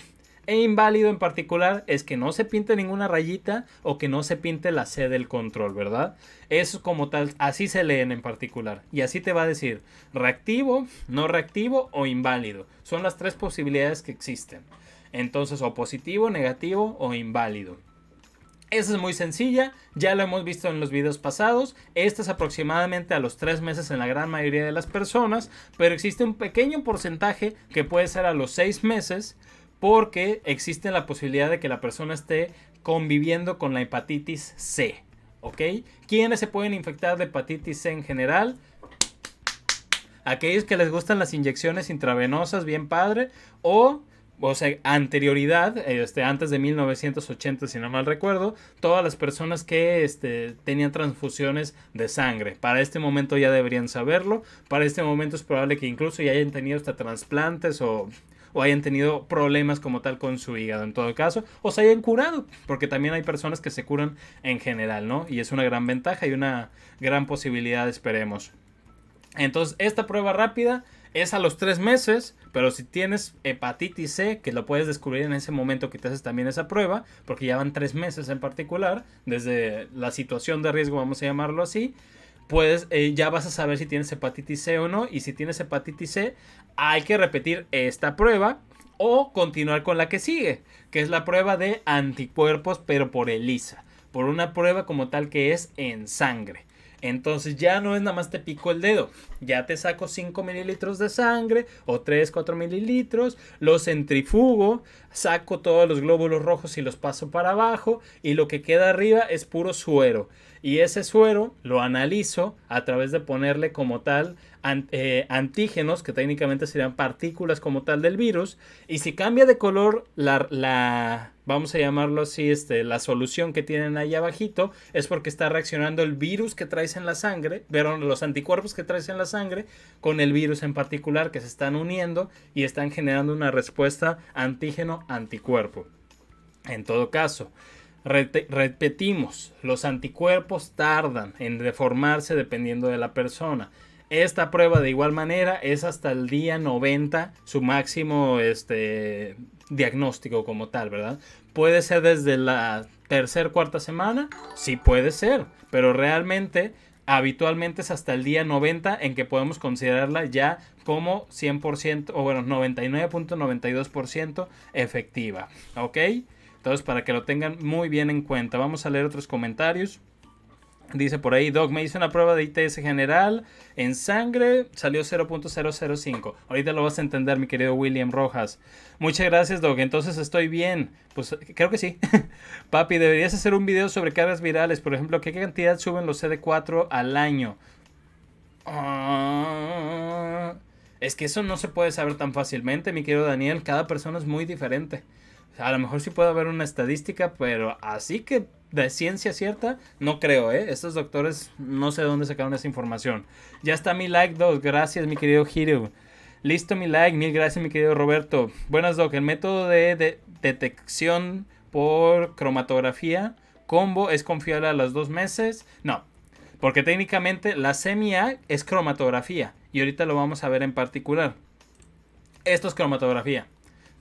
e inválido en particular es que no se pinte ninguna rayita o que no se pinte la C del control, ¿verdad? Eso como tal, así se leen en particular. Y así te va a decir reactivo, no reactivo o inválido. Son las tres posibilidades que existen. Entonces, o positivo, negativo o inválido. Esa es muy sencilla, ya lo hemos visto en los videos pasados. Esta es aproximadamente a los tres meses en la gran mayoría de las personas, pero existe un pequeño porcentaje que puede ser a los seis meses porque existe la posibilidad de que la persona esté conviviendo con la hepatitis C. ¿Ok? ¿Quiénes se pueden infectar de hepatitis C en general? Aquellos que les gustan las inyecciones intravenosas, bien padre, o o sea, anterioridad, este, antes de 1980, si no mal recuerdo, todas las personas que este, tenían transfusiones de sangre. Para este momento ya deberían saberlo. Para este momento es probable que incluso ya hayan tenido hasta trasplantes o o hayan tenido problemas como tal con su hígado en todo caso, o se hayan curado, porque también hay personas que se curan en general, ¿no? Y es una gran ventaja y una gran posibilidad, esperemos. Entonces, esta prueba rápida es a los tres meses, pero si tienes hepatitis C, que lo puedes descubrir en ese momento que te haces también esa prueba, porque ya van tres meses en particular, desde la situación de riesgo, vamos a llamarlo así, puedes, eh, ya vas a saber si tienes hepatitis C o no. Y si tienes hepatitis C, hay que repetir esta prueba o continuar con la que sigue, que es la prueba de anticuerpos, pero por ELISA, por una prueba como tal que es en sangre. Entonces ya no es nada más te pico el dedo, ya te saco 5 mililitros de sangre o 3, 4 mililitros, los centrifugo, saco todos los glóbulos rojos y los paso para abajo y lo que queda arriba es puro suero y ese suero lo analizo a través de ponerle como tal eh, antígenos, que técnicamente serían partículas como tal del virus, y si cambia de color la, vamos a llamarlo así, este, la solución que tienen ahí abajito es porque está reaccionando el virus que traes en la sangre, pero los anticuerpos que traes en la sangre con el virus en particular que se están uniendo y están generando una respuesta antígeno-anticuerpo. En todo caso, repetimos, los anticuerpos tardan en deformarse dependiendo de la persona. Esta prueba de igual manera es hasta el día 90 su máximo este, diagnóstico como tal, ¿verdad? Puede ser desde la tercera, cuarta semana, sí puede ser, pero realmente habitualmente es hasta el día 90 en que podemos considerarla ya como 100% o bueno, 99.92% efectiva, ¿ok? Entonces, para que lo tengan muy bien en cuenta, vamos a leer otros comentarios. Dice por ahí, Doc, me hice una prueba de ITS general en sangre, salió 0.005. Ahorita lo vas a entender, mi querido William Rojas. Muchas gracias, Doc. Entonces estoy bien. Pues creo que sí. Papi, deberías hacer un video sobre cargas virales. Por ejemplo, ¿qué cantidad suben los CD4 al año? Ah, es que eso no se puede saber tan fácilmente, mi querido Daniel. Cada persona es muy diferente. A lo mejor sí puede haber una estadística, pero así que de ciencia cierta, no creo, ¿eh? Estos doctores no sé de dónde sacaron esa información. Ya está mi like 2, gracias mi querido Hiru. Listo mi like, mil gracias mi querido Roberto. Buenas Doc, el método de, de detección por cromatografía combo es confiable a los dos meses. No, porque técnicamente la semia es cromatografía y ahorita lo vamos a ver en particular. Esto es cromatografía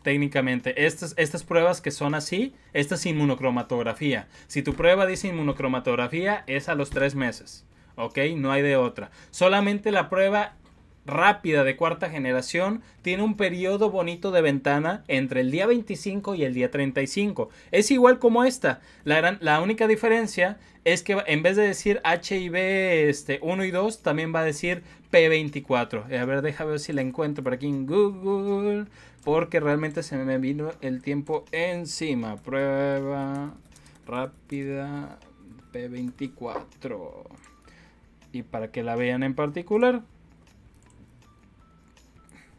técnicamente. Estas, estas pruebas que son así, esta es inmunocromatografía. Si tu prueba dice inmunocromatografía, es a los tres meses. ¿Ok? No hay de otra. Solamente la prueba rápida de cuarta generación tiene un periodo bonito de ventana entre el día 25 y el día 35. Es igual como esta. La, la única diferencia es que en vez de decir HIV este, 1 y 2, también va a decir P24. A ver, déjame ver si la encuentro por aquí en Google. Porque realmente se me vino el tiempo encima. Prueba rápida P24. Y para que la vean en particular.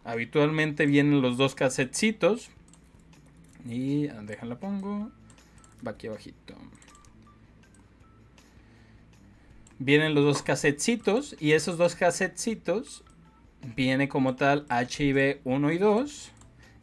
Habitualmente vienen los dos casetcitos. Y déjenla pongo. Va aquí abajito. Vienen los dos casetcitos. Y esos dos casetcitos. Viene como tal HIV 1 y 2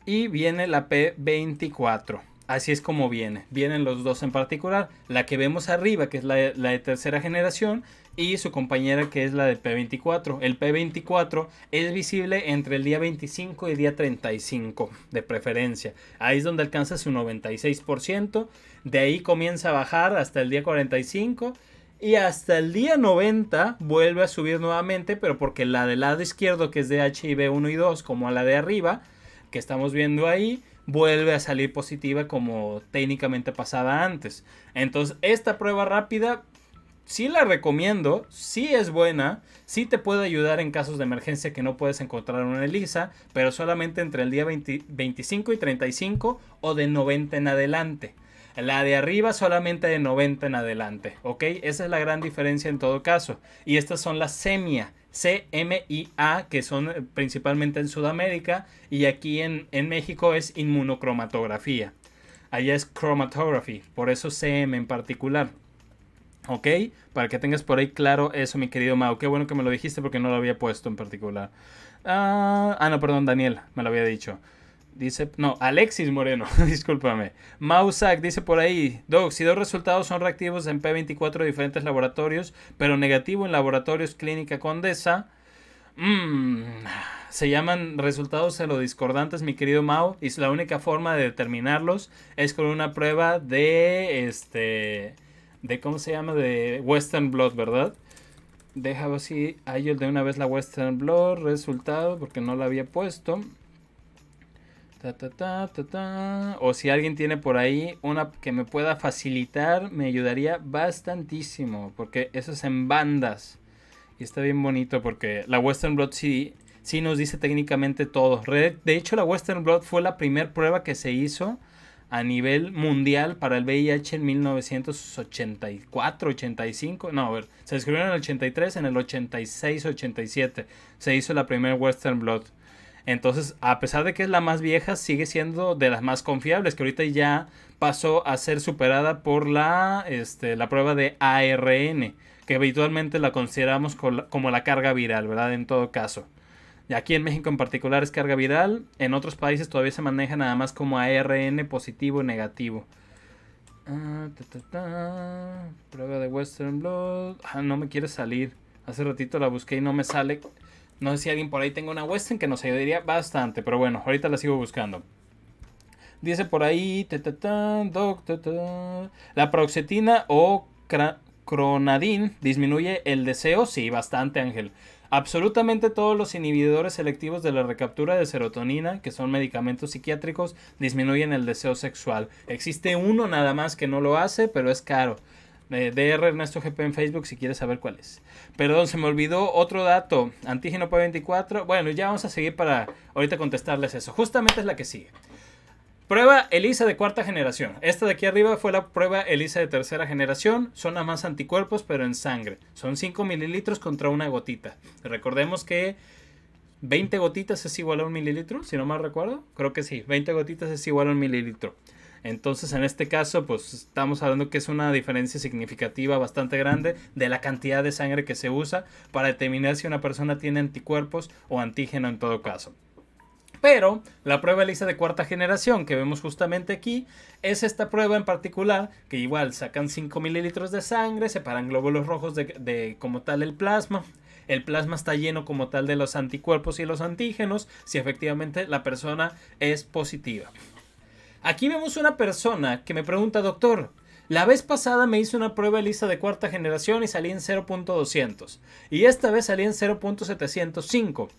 y viene la P24. Así es como viene. Vienen los dos en particular. La que vemos arriba, que es la, de tercera generación, y su compañera que es la de P24. El P24 es visible entre el día 25 y el día 35 de preferencia. Ahí es donde alcanza su 96%. De ahí comienza a bajar hasta el día 45. Y hasta el día 90 vuelve a subir nuevamente, pero porque la del lado izquierdo, que es de hiv 1 y 2, como a la de arriba, que estamos viendo ahí vuelve a salir positiva como técnicamente pasada antes. Entonces, esta prueba rápida sí la recomiendo, sí es buena, sí te puede ayudar en casos de emergencia que no puedes encontrar una ELISA, pero solamente entre el día 25 y 35 o de 90 en adelante. La de arriba solamente de 90 en adelante, ¿ok? Esa es la gran diferencia en todo caso. Y estas son las semia. C-M-I-A, que son eh, principalmente en Sudamérica, y aquí en, México es inmunocromatografía. Allá es chromatography, por eso CM en particular. ¿Ok? Para que tengas por ahí claro eso, mi querido Mao. Qué bueno que me lo dijiste porque no lo había puesto en particular. ah, ah no, perdón, Daniel, me lo había dicho. Dice, no, Alexis Moreno, discúlpame. Mausac dice por ahí, Doc, si dos resultados son reactivos en P24 de diferentes laboratorios, pero negativo en laboratorios Clínica Condesa, mmm, se llaman resultados discordantes, mi querido Mao, y la única forma de determinarlos es con una prueba de, este, de, ¿cómo se llama? De Western Blood, ¿verdad? Deja así, hay el de una vez la Western Blood, resultado, porque no la había puesto. O si alguien tiene por ahí una que me pueda facilitar, me ayudaría bastantísimo. Porque eso es en bandas. Y está bien bonito porque la Western Blood sí, sí nos dice técnicamente todo. De hecho, la Western Blood fue la primera prueba que se hizo a nivel mundial para el VIH en 1984, 85. No, a ver, se escribieron en el 83, en el 86, 87 se hizo la primera Western Blood. Entonces, a pesar de que es la más vieja, sigue siendo de las más confiables, que ahorita ya pasó a ser superada por la, este, la prueba de ARN, que habitualmente la consideramos como la carga viral, ¿verdad? En todo caso. Y aquí en México en particular es carga viral, en otros países todavía se maneja nada más como ARN positivo o negativo. Ah, prueba de Western Blood. Ah, no me quiere salir. Hace ratito la busqué y no me sale. No sé si alguien por ahí tenga una Western que nos ayudaría bastante, pero bueno, ahorita la sigo buscando. Dice por ahí, ta, la proxetina o cronadin disminuye el deseo, sí, bastante Ángel. Absolutamente todos los inhibidores selectivos de la recaptura de serotonina, que son medicamentos psiquiátricos, disminuyen el deseo sexual. Existe uno nada más que no lo hace, pero es caro. Eh, DR Ernesto GP en Facebook si quieres saber cuál es. Perdón, se me olvidó otro dato. Antígeno P24. Bueno, ya vamos a seguir para ahorita contestarles eso. Justamente es la que sigue. Prueba ELISA de cuarta generación. Esta de aquí arriba fue la prueba ELISA de tercera generación. Son nada más anticuerpos, pero en sangre. Son 5 mililitros contra una gotita. Recordemos que 20 gotitas es igual a un mililitro, si no mal recuerdo. Creo que sí, 20 gotitas es igual a un mililitro. Entonces, en este caso, pues estamos hablando que es una diferencia significativa bastante grande de la cantidad de sangre que se usa para determinar si una persona tiene anticuerpos o antígeno en todo caso. Pero la prueba ELISA de cuarta generación que vemos justamente aquí es esta prueba en particular que igual sacan 5 mililitros de sangre, separan glóbulos rojos de como tal el plasma, el plasma está lleno como tal de los anticuerpos y los antígenos si efectivamente la persona es positiva. Aquí vemos una persona que me pregunta, doctor, la vez pasada me hice una prueba de lista de cuarta generación y salí en 0.200. Y esta vez salí en 0.705.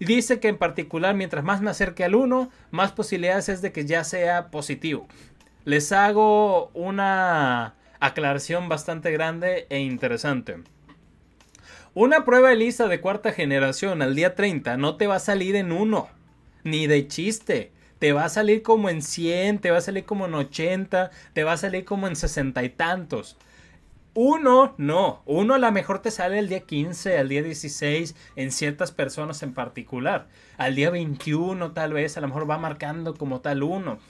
dice que en particular, mientras más me acerque al 1, más posibilidades es de que ya sea positivo. Les hago una aclaración bastante grande e interesante. Una prueba ELISA de cuarta generación al día 30 no te va a salir en 1. Ni de chiste te va a salir como en 100, te va a salir como en 80, te va a salir como en 60 y tantos. Uno, no. Uno a lo mejor te sale el día 15, al día 16, en ciertas personas en particular. Al día 21 tal vez, a lo mejor va marcando como tal uno.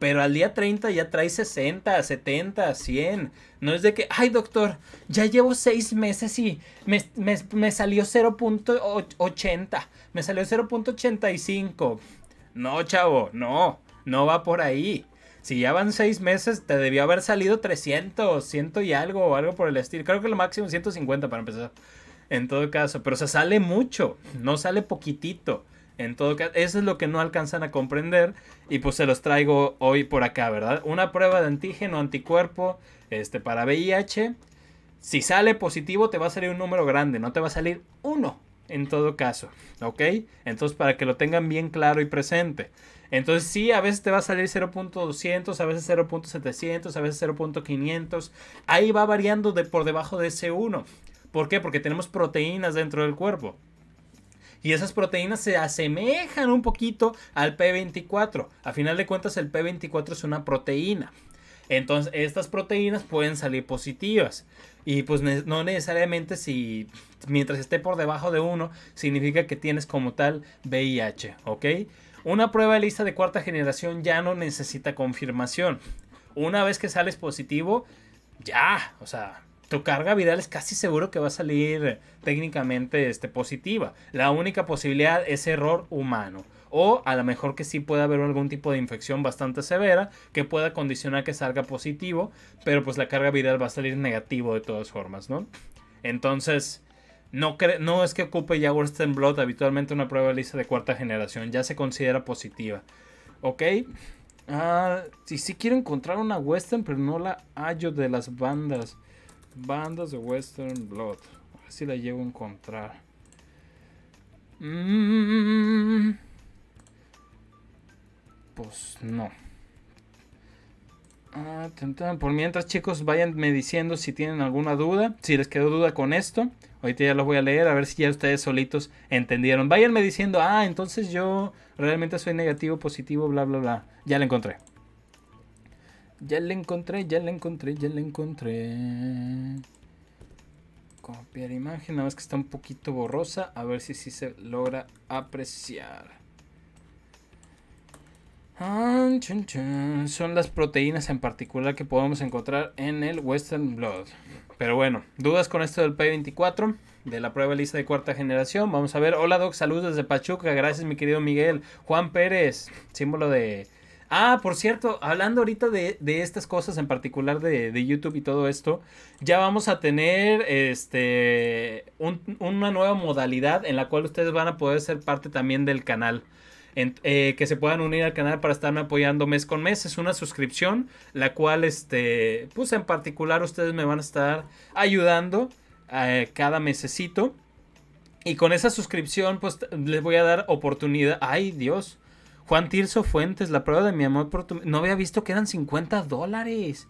Pero al día 30 ya trae 60, 70, 100. No es de que, ay doctor, ya llevo 6 meses y me, me salió 0.80, me salió 0.85. No, chavo, no, no va por ahí. Si ya van seis meses, te debió haber salido 300, 100 y algo o algo por el estilo. Creo que lo máximo 150 para empezar. En todo caso, pero se sale mucho, no sale poquitito. En todo caso, eso es lo que no alcanzan a comprender y pues se los traigo hoy por acá, ¿verdad? Una prueba de antígeno, anticuerpo, este para VIH. Si sale positivo te va a salir un número grande, no te va a salir uno, en todo caso, ¿ok? Entonces para que lo tengan bien claro y presente. Entonces sí, a veces te va a salir 0.200, a veces 0.700, a veces 0.500. Ahí va variando de por debajo de ese 1. ¿Por qué? Porque tenemos proteínas dentro del cuerpo. Y esas proteínas se asemejan un poquito al P24. A final de cuentas el P24 es una proteína. Entonces estas proteínas pueden salir positivas. Y pues no necesariamente si mientras esté por debajo de uno significa que tienes como tal VIH, ¿ok? Una prueba de lista de cuarta generación ya no necesita confirmación. Una vez que sales positivo, ya, o sea, tu carga viral es casi seguro que va a salir técnicamente este, positiva. La única posibilidad es error humano. O a lo mejor que sí puede haber algún tipo de infección bastante severa que pueda condicionar que salga positivo, pero pues la carga viral va a salir negativo de todas formas, ¿no? Entonces, no, no es que ocupe ya Western Blood habitualmente una prueba lista de cuarta generación, ya se considera positiva. ¿Ok? Ah, sí, sí quiero encontrar una Western, pero no la hallo de las bandas. Bandas de Western Blood. A ver si la llego a encontrar. Mmm pues no. Ah, Por mientras, chicos, vayanme diciendo si tienen alguna duda, si les quedó duda con esto. Ahorita ya los voy a leer, a ver si ya ustedes solitos entendieron. Vayanme diciendo, ah, entonces yo realmente soy negativo, positivo, bla, bla, bla. Ya la encontré. Ya la encontré, ya la encontré, ya la encontré. Copiar imagen, nada más que está un poquito borrosa. A ver si se logra apreciar. Son las proteínas en particular que podemos encontrar en el Western Blood. Pero bueno, dudas con esto del P24, de la prueba lista de cuarta generación. Vamos a ver. Hola Doc, saludos desde Pachuca. Gracias mi querido Miguel. Juan Pérez, símbolo de... Ah, por cierto, hablando ahorita de, estas cosas en particular de, YouTube y todo esto, ya vamos a tener este una nueva modalidad en la cual ustedes van a poder ser parte también del canal. Eh, que se puedan unir al canal para estarme apoyando mes con mes. Es una suscripción, la cual, este, pues en particular ustedes me van a estar ayudando eh, cada mesecito. Y con esa suscripción, pues les voy a dar oportunidad. ¡Ay, Dios! Juan Tirso Fuentes, la prueba de mi amor por tu... No había visto que eran 50 dólares.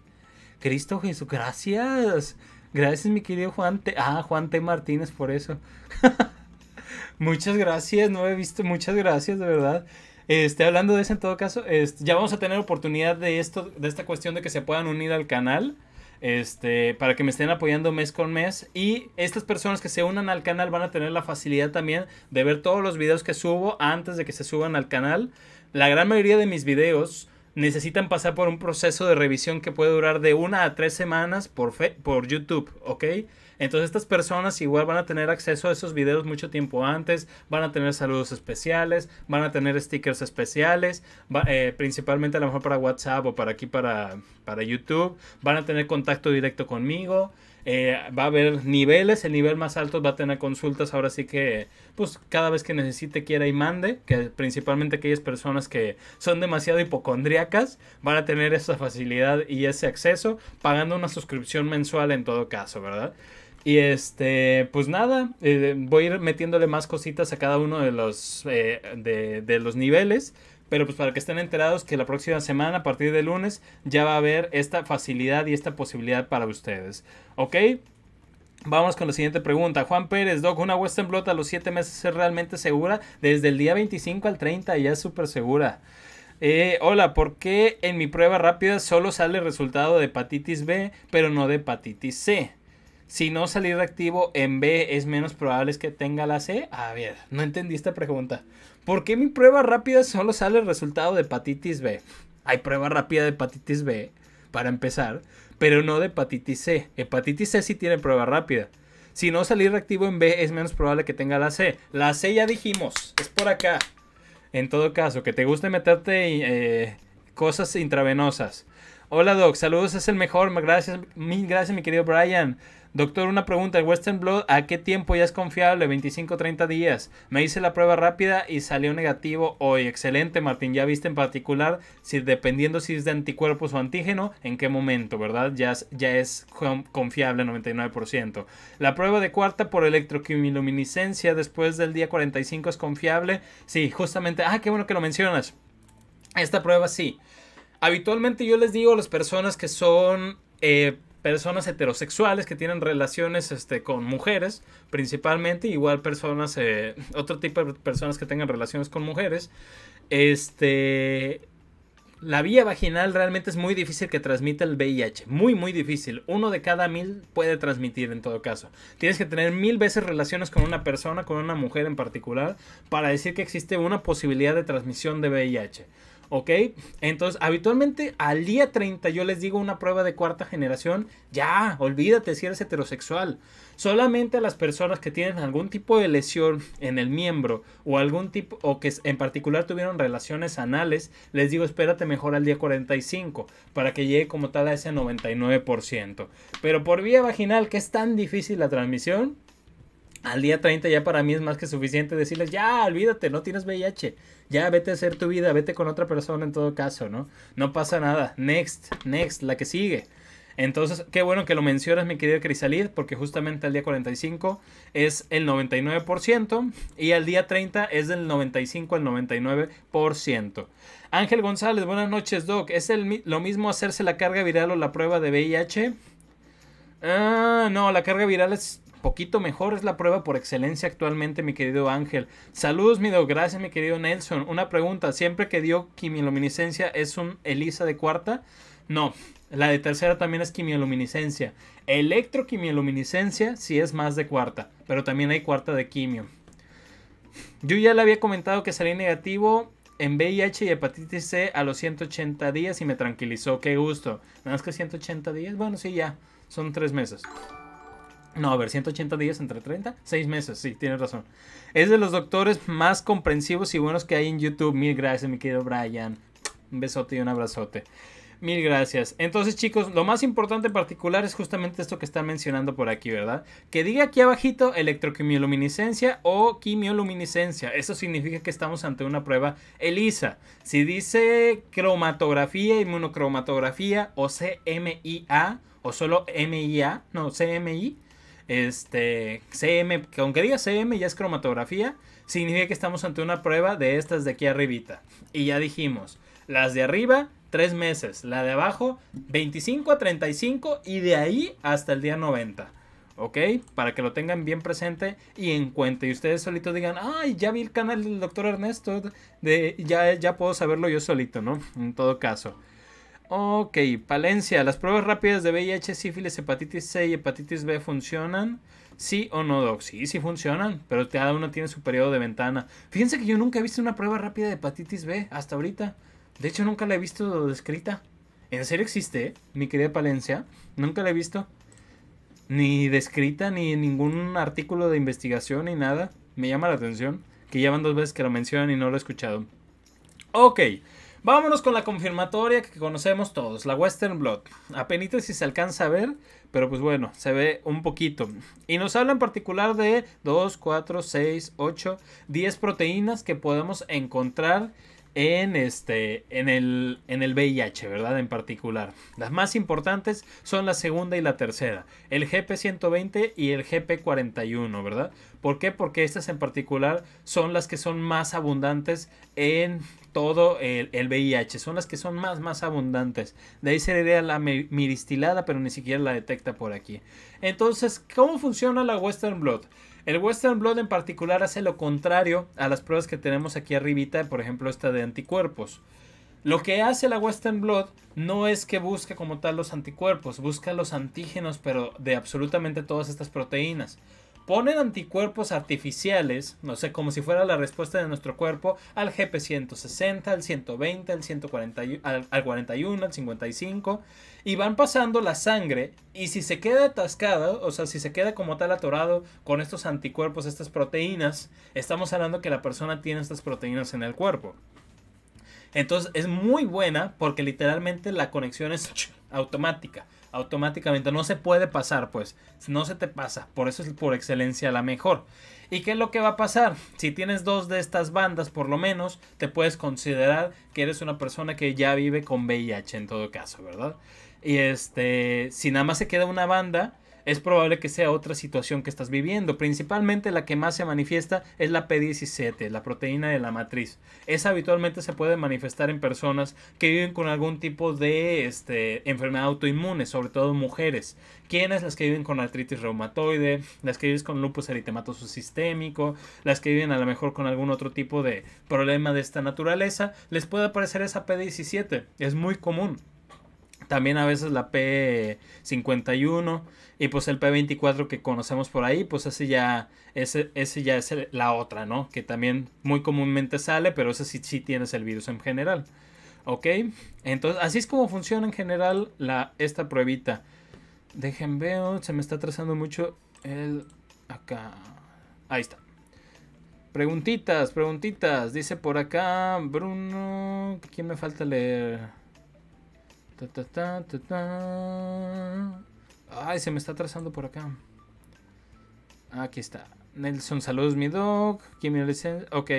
Cristo Jesús, gracias. Gracias, mi querido Juan. T... Ah, Juan T. Martínez, por eso. Muchas gracias, no he visto, muchas gracias, de verdad. Este, hablando de eso en todo caso, este, ya vamos a tener oportunidad de esto, de esta cuestión de que se puedan unir al canal. Este, para que me estén apoyando mes con mes. Y estas personas que se unan al canal van a tener la facilidad también de ver todos los videos que subo antes de que se suban al canal. La gran mayoría de mis videos necesitan pasar por un proceso de revisión que puede durar de una a tres semanas por, por YouTube, ¿ok? Entonces estas personas igual van a tener acceso a esos videos mucho tiempo antes, van a tener saludos especiales, van a tener stickers especiales, eh, principalmente a lo mejor para WhatsApp o para aquí para, para YouTube, van a tener contacto directo conmigo. Eh, va a haber niveles, el nivel más alto va a tener consultas ahora sí que, pues cada vez que necesite, quiera y mande, que principalmente aquellas personas que son demasiado hipocondríacas van a tener esa facilidad y ese acceso pagando una suscripción mensual en todo caso, ¿verdad? Y este, pues nada, eh, voy a ir metiéndole más cositas a cada uno de los, eh, de, los niveles. Pero pues para que estén enterados que la próxima semana, a partir de lunes, ya va a haber esta facilidad y esta posibilidad para ustedes. ¿Ok? Vamos con la siguiente pregunta. Juan Pérez, Doc, ¿una Western Blot a los 7 meses es realmente segura? Desde el día 25 al 30 ya es súper segura. Eh, hola, ¿por qué en mi prueba rápida solo sale el resultado de hepatitis B, pero no de hepatitis C? Si no salir reactivo en B es menos probable que tenga la C. A ver, no entendí esta pregunta. ¿Por qué mi prueba rápida solo sale el resultado de hepatitis B? Hay prueba rápida de hepatitis B, para empezar, pero no de hepatitis C. Hepatitis C sí tiene prueba rápida. Si no salir reactivo en B es menos probable que tenga la C. La C ya dijimos, es por acá. En todo caso, que te guste meterte eh, cosas intravenosas. Hola Doc, saludos, es el mejor. Gracias, mil gracias mi querido Brian. Doctor, una pregunta. ¿El Western Blood a qué tiempo ya es confiable? 25, 30 días. Me hice la prueba rápida y salió negativo hoy. Excelente, Martín. Ya viste en particular, si dependiendo si es de anticuerpos o antígeno, en qué momento, ¿verdad? Ya es, ya es confiable 99%. La prueba de cuarta por electroquimiluminiscencia después del día 45 es confiable. Sí, justamente. Ah, qué bueno que lo mencionas. Esta prueba sí. Habitualmente yo les digo a las personas que son... Eh, personas heterosexuales que tienen relaciones este, con mujeres, principalmente, igual personas, eh, otro tipo de personas que tengan relaciones con mujeres, este, la vía vaginal realmente es muy difícil que transmita el VIH, muy muy difícil. Uno de cada mil puede transmitir en todo caso. Tienes que tener mil veces relaciones con una persona, con una mujer en particular, para decir que existe una posibilidad de transmisión de VIH. ¿ok? Entonces, habitualmente al día 30 yo les digo una prueba de cuarta generación, ya, olvídate si eres heterosexual. Solamente a las personas que tienen algún tipo de lesión en el miembro o algún tipo o que en particular tuvieron relaciones anales, les digo, espérate mejor al día 45 para que llegue como tal a ese 99%. Pero por vía vaginal, que es tan difícil la transmisión, al día 30 ya para mí es más que suficiente decirles, ya, olvídate, no tienes VIH, ya vete a hacer tu vida, vete con otra persona en todo caso, ¿no? No pasa nada, next, next, la que sigue. Entonces, qué bueno que lo mencionas, mi querido Crisalid, porque justamente al día 45 es el 99% y al día 30 es del 95 al 99%. Ángel González, buenas noches, Doc. ¿Es el, lo mismo hacerse la carga viral o la prueba de VIH? Ah, no, la carga viral es poquito mejor es la prueba por excelencia actualmente, mi querido Ángel. Saludos, mi gracias, mi querido Nelson. Una pregunta, ¿siempre que dio quimioluminiscencia es un ELISA de cuarta? No, la de tercera también es quimioluminiscencia. Electroquimioluminiscencia sí es más de cuarta, pero también hay cuarta de quimio. Yo ya le había comentado que salí negativo en VIH y hepatitis C a los 180 días y me tranquilizó. Qué gusto. Nada más que 180 días. Bueno, sí, ya. Son tres meses. No, a ver, 180 días entre 30, 6 meses, sí, tienes razón. Es de los doctores más comprensivos y buenos que hay en YouTube. Mil gracias, mi querido Brian. Un besote y un abrazote. Mil gracias. Entonces, chicos, lo más importante en particular es justamente esto que están mencionando por aquí, ¿verdad? Que diga aquí abajito electroquimioluminiscencia o quimioluminiscencia. Eso significa que estamos ante una prueba ELISA. Si dice cromatografía, inmunocromatografía o CMIA o solo MIA, no, CMI, este, CM, aunque diga CM ya es cromatografía, significa que estamos ante una prueba de estas de aquí arribita. Y ya dijimos, las de arriba, 3 meses, la de abajo, 25 a 35 y de ahí hasta el día 90. ¿ok? Para que lo tengan bien presente y en cuenta. Y ustedes solitos digan, ay, ya vi el canal del doctor Ernesto, de, ya, ya puedo saberlo yo solito, ¿no? En todo caso. Ok, Palencia, ¿las pruebas rápidas de VIH, sífilis, hepatitis C y hepatitis B funcionan? ¿Sí o no, Doc? Sí, sí funcionan, pero cada uno tiene su periodo de ventana. Fíjense que yo nunca he visto una prueba rápida de hepatitis B hasta ahorita. De hecho, nunca la he visto descrita. ¿En serio existe, mi querida Palencia? Nunca la he visto. Ni descrita, ni en ningún artículo de investigación, ni nada. Me llama la atención que ya van dos veces que lo mencionan y no lo he escuchado. Ok. Vámonos con la confirmatoria que conocemos todos, la Western Blood. Apenitas si se alcanza a ver, pero pues bueno, se ve un poquito. Y nos habla en particular de 2, 4, 6, 8, 10 proteínas que podemos encontrar en, este, en, el, VIH, ¿verdad? En particular. Las más importantes son la segunda y la tercera, el GP120 y el GP41, ¿verdad? ¿Por qué? Porque estas en particular son las que son más abundantes en todo el, VIH, son las que son más, más abundantes. De ahí se idea la miristilada, pero ni siquiera la detecta por aquí. Entonces, ¿cómo funciona la Western Blood? El Western Blood en particular hace lo contrario a las pruebas que tenemos aquí arribita, por ejemplo esta de anticuerpos. Lo que hace la Western Blood no es que busque como tal los anticuerpos, busca los antígenos, pero de absolutamente todas estas proteínas ponen anticuerpos artificiales, no sé, como si fuera la respuesta de nuestro cuerpo al GP160, al 120, al 140, al, 41, al 55, y van pasando la sangre y si se queda atascada, o sea, si se queda como tal atorado con estos anticuerpos, estas proteínas, estamos hablando que la persona tiene estas proteínas en el cuerpo. Entonces es muy buena porque literalmente la conexión es automática automáticamente. No se puede pasar, pues. No se te pasa. Por eso es por excelencia la mejor. ¿Y qué es lo que va a pasar? Si tienes dos de estas bandas, por lo menos, te puedes considerar que eres una persona que ya vive con VIH en todo caso, ¿verdad? Y este, si nada más se queda una banda, es probable que sea otra situación que estás viviendo. Principalmente la que más se manifiesta es la P17, la proteína de la matriz. Esa habitualmente se puede manifestar en personas que viven con algún tipo de este, enfermedad autoinmune, sobre todo mujeres. ¿Quiénes? Las que viven con artritis reumatoide, las que viven con lupus eritematoso sistémico, las que viven a lo mejor con algún otro tipo de problema de esta naturaleza, les puede aparecer esa P17. Es muy común también a veces la P51 y pues el P24 que conocemos por ahí, pues ese ya, ese, ese ya es la otra, ¿no? Que también muy comúnmente sale, pero ese sí, sí tienes el virus en general. ¿Ok? Entonces, así es como funciona en general la, esta pruebita. Dejen ver, se me está trazando mucho el... Acá. Ahí está. Preguntitas, preguntitas. Dice por acá Bruno... ¿Quién me falta leer? Ta, Ay, se me está trazando por acá. Aquí está. Nelson, saludos, mi dog. ¿Quién me Ok.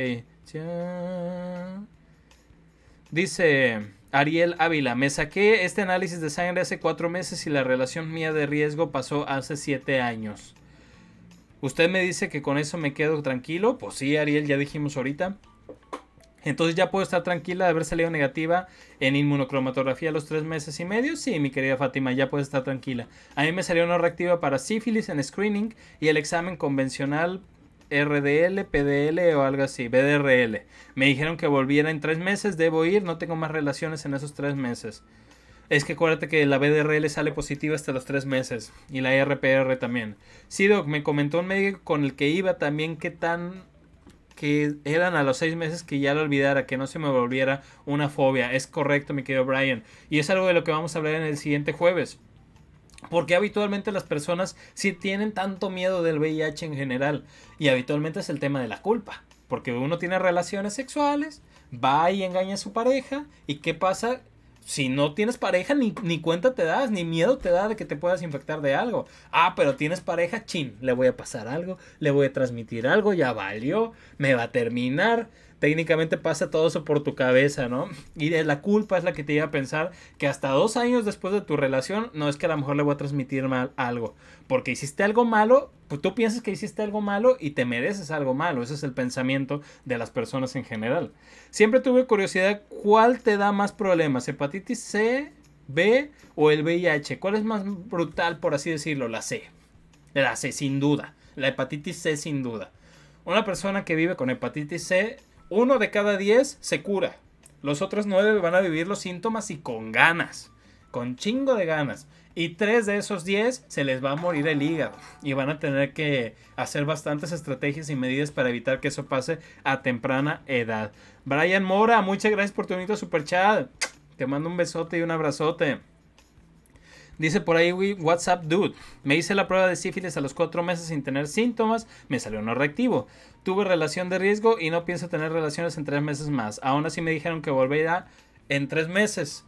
Dice Ariel Ávila, me saqué este análisis de sangre hace cuatro meses y la relación mía de riesgo pasó hace siete años. Usted me dice que con eso me quedo tranquilo. Pues sí, Ariel, ya dijimos ahorita. Entonces ya puedo estar tranquila de haber salido negativa en inmunocromatografía a los tres meses y medio. Sí, mi querida Fátima, ya puedes estar tranquila. A mí me salió una reactiva para sífilis en screening y el examen convencional RDL, PDL o algo así, BDRL. Me dijeron que volviera en tres meses, debo ir, no tengo más relaciones en esos tres meses. Es que acuérdate que la BDRL sale positiva hasta los tres meses y la RPR también. Sí, Doc, me comentó un médico con el que iba también ¿qué tan que eran a los seis meses que ya lo olvidara, que no se me volviera una fobia. Es correcto, mi querido Brian. Y es algo de lo que vamos a hablar en el siguiente jueves. Porque habitualmente las personas sí tienen tanto miedo del VIH en general. Y habitualmente es el tema de la culpa. Porque uno tiene relaciones sexuales, va y engaña a su pareja. ¿Y qué pasa? si no tienes pareja, ni, cuenta te das, ni miedo te da de que te puedas infectar de algo. Ah, pero tienes pareja, chin, le voy a pasar algo, le voy a transmitir algo, ya valió, me va a terminar técnicamente pasa todo eso por tu cabeza, ¿no? Y de la culpa es la que te lleva a pensar que hasta dos años después de tu relación, no es que a lo mejor le voy a transmitir mal algo, porque hiciste algo malo, pues tú piensas que hiciste algo malo y te mereces algo malo, ese es el pensamiento de las personas en general. Siempre tuve curiosidad, ¿cuál te da más problemas? ¿Hepatitis C, B o el VIH? ¿Cuál es más brutal, por así decirlo? La C. La C, sin duda. La hepatitis C, sin duda. Una persona que vive con hepatitis C uno de cada diez se cura. Los otros nueve van a vivir los síntomas y con ganas. Con chingo de ganas. Y tres de esos diez se les va a morir el hígado. Y van a tener que hacer bastantes estrategias y medidas para evitar que eso pase a temprana edad. Brian Mora, muchas gracias por tu bonito super chat. Te mando un besote y un abrazote. Dice por ahí, What's WhatsApp dude. Me hice la prueba de sífilis a los cuatro meses sin tener síntomas. Me salió no reactivo. Tuve relación de riesgo y no pienso tener relaciones en tres meses más. Aún así me dijeron que volverá en tres meses.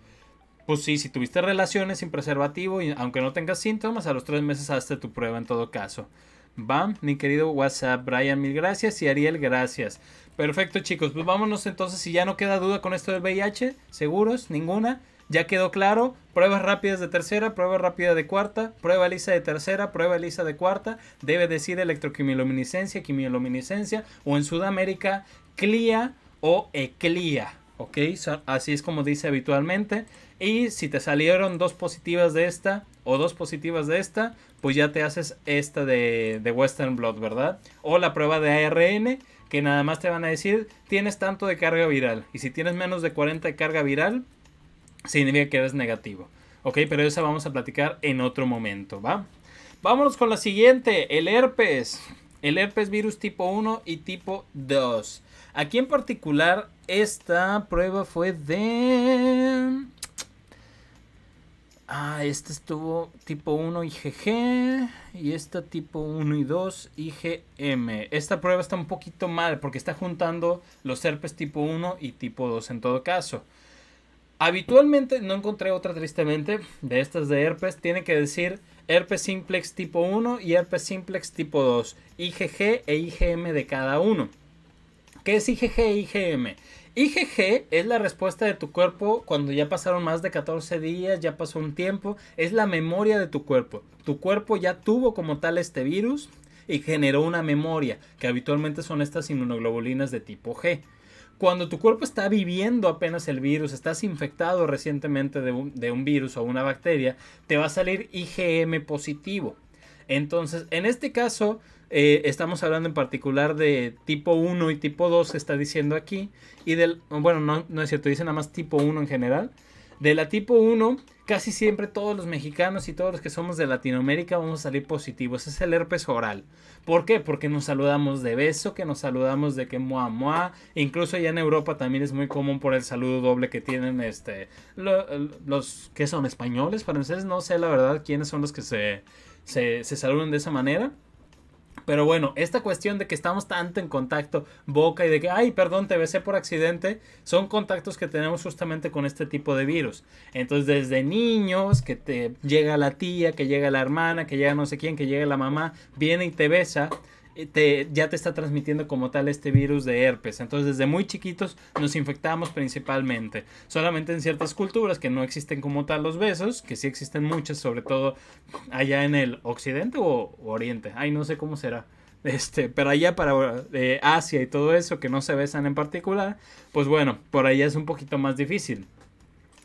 Pues sí, si tuviste relaciones sin preservativo y aunque no tengas síntomas, a los tres meses hazte tu prueba en todo caso. Bam, mi querido WhatsApp, Brian, mil gracias y Ariel, gracias. Perfecto, chicos, pues vámonos entonces. Si ya no queda duda con esto del VIH, seguros, ninguna ya quedó claro, pruebas rápidas de tercera, prueba rápida de cuarta, prueba lisa de tercera, prueba lisa de cuarta, debe decir electroquimiluminiscencia, quimiluminiscencia o en Sudamérica CLIA o ECLIA, ¿ok? así es como dice habitualmente. Y si te salieron dos positivas de esta o dos positivas de esta, pues ya te haces esta de, Western Blood, ¿verdad? O la prueba de ARN, que nada más te van a decir, tienes tanto de carga viral. Y si tienes menos de 40 de carga viral, significa que eres negativo. Ok, pero esa vamos a platicar en otro momento, ¿va? Vámonos con la siguiente, el herpes. El herpes virus tipo 1 y tipo 2. Aquí en particular, esta prueba fue de... Ah, esta estuvo tipo 1 IgG y esta tipo 1 y 2 IgM. Esta prueba está un poquito mal porque está juntando los herpes tipo 1 y tipo 2 en todo caso. Habitualmente no encontré otra tristemente de estas de herpes. Tiene que decir herpes simplex tipo 1 y herpes simplex tipo 2. IgG e IgM de cada uno. ¿Qué es IgG e IgM? IgG es la respuesta de tu cuerpo cuando ya pasaron más de 14 días, ya pasó un tiempo, es la memoria de tu cuerpo. Tu cuerpo ya tuvo como tal este virus y generó una memoria, que habitualmente son estas inmunoglobulinas de tipo G cuando tu cuerpo está viviendo apenas el virus, estás infectado recientemente de un, virus o una bacteria, te va a salir IgM positivo. Entonces, en este caso, eh, estamos hablando en particular de tipo 1 y tipo 2 se está diciendo aquí. Y del, bueno, no, no es cierto, dice nada más tipo 1 en general. De la tipo 1, casi siempre todos los mexicanos y todos los que somos de Latinoamérica vamos a salir positivos. Es el herpes oral. ¿Por qué? Porque nos saludamos de beso, que nos saludamos de que mua mua. Incluso ya en Europa también es muy común por el saludo doble que tienen este los que son españoles, Para franceses, no sé la verdad quiénes son los que se, se, se saludan de esa manera. Pero bueno, esta cuestión de que estamos tanto en contacto boca y de que, ay, perdón, te besé por accidente, son contactos que tenemos justamente con este tipo de virus. Entonces, desde niños, que te llega la tía, que llega la hermana, que llega no sé quién, que llega la mamá, viene y te besa eh, ya te está transmitiendo como tal este virus de herpes. Entonces, desde muy chiquitos nos infectamos principalmente. Solamente en ciertas culturas que no existen como tal los besos, que sí existen muchas, sobre todo allá en el occidente o oriente. Ay, no sé cómo será. Este, pero allá para eh, Asia y todo eso, que no se besan en particular, pues bueno, por allá es un poquito más difícil.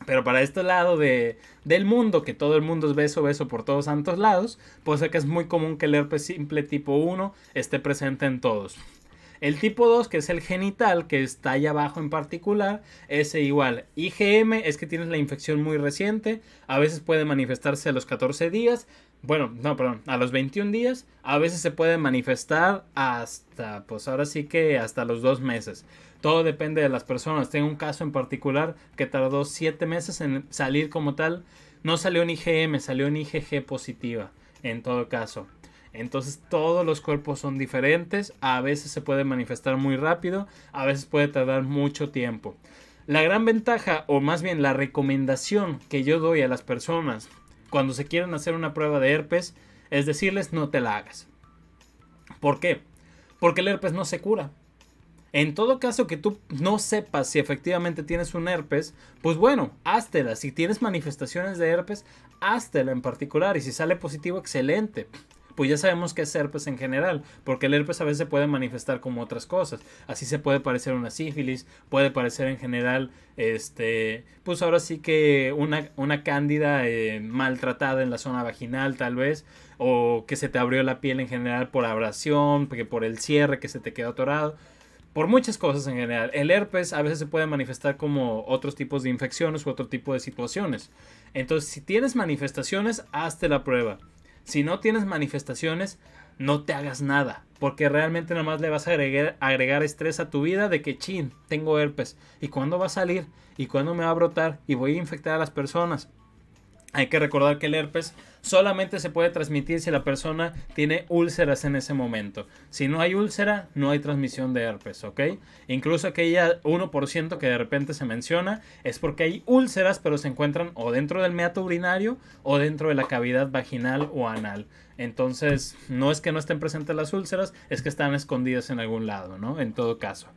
Pero para este lado de, del mundo, que todo el mundo es beso, beso por todos santos lados, pues es que es muy común que el herpes simple tipo 1 esté presente en todos. El tipo 2, que es el genital, que está allá abajo en particular, es igual. IgM es que tienes la infección muy reciente, a veces puede manifestarse a los 14 días, bueno, no, perdón, a los 21 días, a veces se puede manifestar hasta, pues ahora sí que hasta los 2 meses. Todo depende de las personas. Tengo un caso en particular que tardó siete meses en salir como tal. No salió un IgM, salió un IgG positiva, en todo caso. Entonces todos los cuerpos son diferentes, a veces se puede manifestar muy rápido, a veces puede tardar mucho tiempo. La gran ventaja, o más bien la recomendación que yo doy a las personas cuando se quieren hacer una prueba de herpes, es decirles no te la hagas. ¿Por qué? Porque el herpes no se cura. En todo caso que tú no sepas si efectivamente tienes un herpes, pues bueno, háztela. Si tienes manifestaciones de herpes, háztela en particular. Y si sale positivo, excelente pues ya sabemos que es herpes en general, porque el herpes a veces se puede manifestar como otras cosas. Así se puede parecer una sífilis, puede parecer en general, este, pues ahora sí que una, una cándida eh, maltratada en la zona vaginal tal vez, o que se te abrió la piel en general por abrasión, porque por el cierre que se te quedó atorado por muchas cosas en general. El herpes a veces se puede manifestar como otros tipos de infecciones u otro tipo de situaciones. Entonces, si tienes manifestaciones, hazte la prueba. Si no tienes manifestaciones, no te hagas nada, porque realmente nomás le vas a agregar, estrés a tu vida de que, chin, tengo herpes. ¿Y cuándo va a salir? ¿Y cuándo me va a brotar? ¿Y voy a infectar a las personas? Hay que recordar que el herpes solamente se puede transmitir si la persona tiene úlceras en ese momento. Si no hay úlcera, no hay transmisión de herpes, ¿ok? Incluso aquella 1% que de repente se menciona es porque hay úlceras, pero se encuentran o dentro del meato urinario o dentro de la cavidad vaginal o anal. Entonces, no es que no estén presentes las úlceras, es que están escondidas en algún lado, ¿no? En todo caso.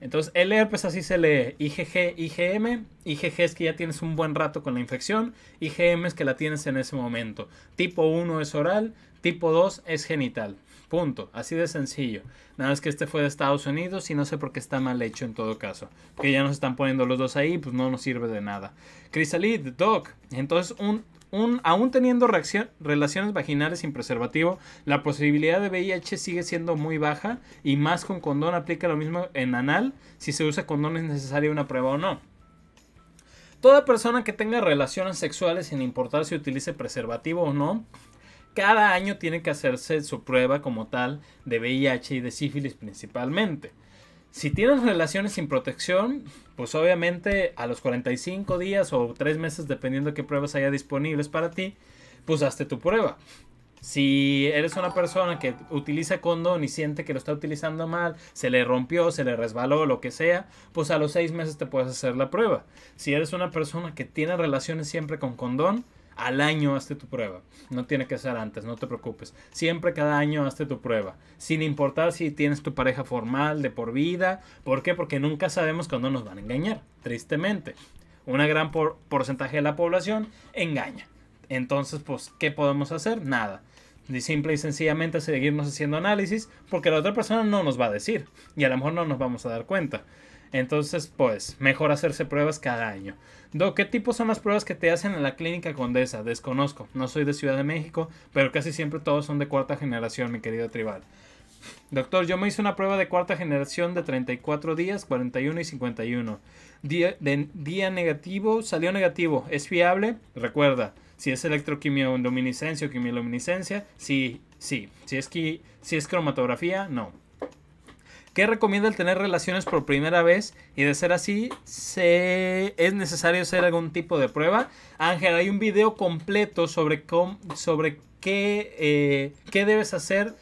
Entonces, LR, pues así se lee IgG, IgM. IgG es que ya tienes un buen rato con la infección. IgM es que la tienes en ese momento. Tipo 1 es oral, tipo 2 es genital. Punto. Así de sencillo. Nada más que este fue de Estados Unidos y no sé por qué está mal hecho en todo caso. Que ya nos están poniendo los dos ahí, pues no nos sirve de nada. Crisalid, Doc. Entonces, un aún teniendo relaciones vaginales sin preservativo, la posibilidad de VIH sigue siendo muy baja y más con condón aplica lo mismo en anal. Si se usa condón es necesaria una prueba o no. Toda persona que tenga relaciones sexuales sin importar si utilice preservativo o no, cada año tiene que hacerse su prueba como tal de VIH y de sífilis principalmente. Si tienes relaciones sin protección, pues obviamente a los 45 días o 3 meses, dependiendo de qué pruebas haya disponibles para ti, pues hazte tu prueba. Si eres una persona que utiliza condón y siente que lo está utilizando mal, se le rompió, se le resbaló, lo que sea, pues a los seis meses te puedes hacer la prueba. Si eres una persona que tiene relaciones siempre con condón, al año hazte tu prueba. No tiene que ser antes, no te preocupes. Siempre cada año hazte tu prueba. Sin importar si tienes tu pareja formal de por vida. ¿Por qué? Porque nunca sabemos cuándo nos van a engañar, tristemente. Una gran porcentaje de la población engaña. Entonces, pues, ¿qué podemos hacer? Nada. Y simple y sencillamente seguirnos haciendo análisis porque la otra persona no nos va a decir y a lo mejor no nos vamos a dar cuenta. Entonces, pues, mejor hacerse pruebas cada año. ¿qué tipo son las pruebas que te hacen en la clínica Condesa? Desconozco, no soy de Ciudad de México, pero casi siempre todos son de cuarta generación, mi querido tribal. Doctor, yo me hice una prueba de cuarta generación de 34 días, 41 y 51. Día, día negativo, salió negativo. ¿Es fiable? Recuerda, si es electroquimioluminiscencia o quimioluminiscencia, sí, sí. Si es, si es cromatografía, no. ¿Qué recomienda el tener relaciones por primera vez y de ser así es necesario hacer algún tipo de prueba. Ángel, hay un video completo sobre, com... sobre qué, eh, qué debes hacer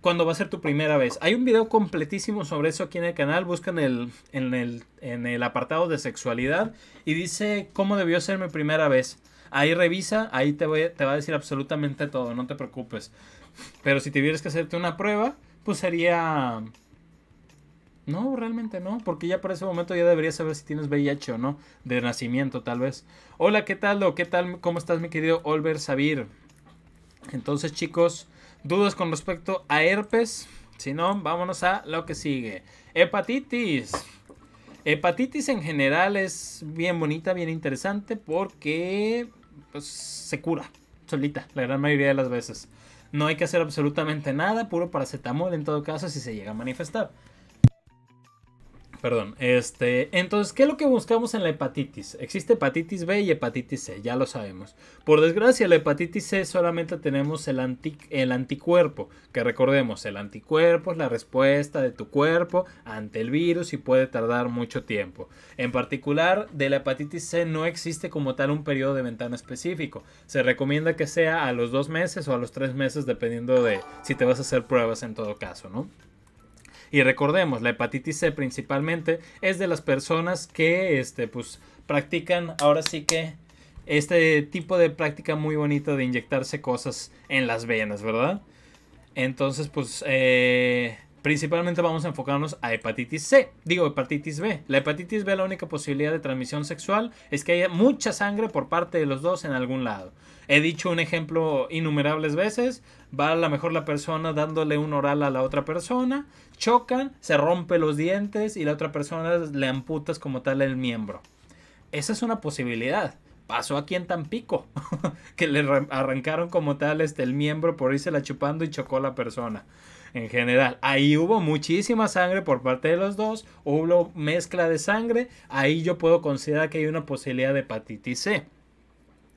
cuando va a ser tu primera vez. Hay un video completísimo sobre eso aquí en el canal. Busca el, en, el, apartado de sexualidad y dice cómo debió ser mi primera vez. Ahí revisa, ahí te, voy, te va a decir absolutamente todo, no te preocupes. Pero si tuvieras que hacerte una prueba, pues sería no, realmente no, porque ya para ese momento ya deberías saber si tienes VIH o no, de nacimiento tal vez. Hola, ¿qué tal? ¿O qué tal? qué tal cómo estás, mi querido Olver Sabir? Entonces, chicos, dudas con respecto a herpes. Si no, vámonos a lo que sigue. Hepatitis. Hepatitis en general es bien bonita, bien interesante, porque pues, se cura solita, la gran mayoría de las veces. No hay que hacer absolutamente nada, puro paracetamol en todo caso si se llega a manifestar perdón. Este, entonces, ¿qué es lo que buscamos en la hepatitis? Existe hepatitis B y hepatitis C, ya lo sabemos. Por desgracia, la hepatitis C solamente tenemos el, el anticuerpo, que recordemos, el anticuerpo es la respuesta de tu cuerpo ante el virus y puede tardar mucho tiempo. En particular, de la hepatitis C no existe como tal un periodo de ventana específico. Se recomienda que sea a los dos meses o a los tres meses, dependiendo de si te vas a hacer pruebas en todo caso, ¿no? Y recordemos, la hepatitis C principalmente es de las personas que este, pues, practican ahora sí que este tipo de práctica muy bonita de inyectarse cosas en las venas, ¿verdad? Entonces, pues, eh, Principalmente vamos a enfocarnos a hepatitis C, digo hepatitis B. La hepatitis B la única posibilidad de transmisión sexual es que haya mucha sangre por parte de los dos en algún lado. He dicho un ejemplo innumerables veces, va a la mejor la persona dándole un oral a la otra persona, chocan, se rompe los dientes y la otra persona le amputas como tal el miembro. Esa es una posibilidad pasó aquí en Tampico, que le arrancaron como tal este, el miembro por irse la chupando y chocó la persona en general. Ahí hubo muchísima sangre por parte de los dos, hubo mezcla de sangre, ahí yo puedo considerar que hay una posibilidad de hepatitis C.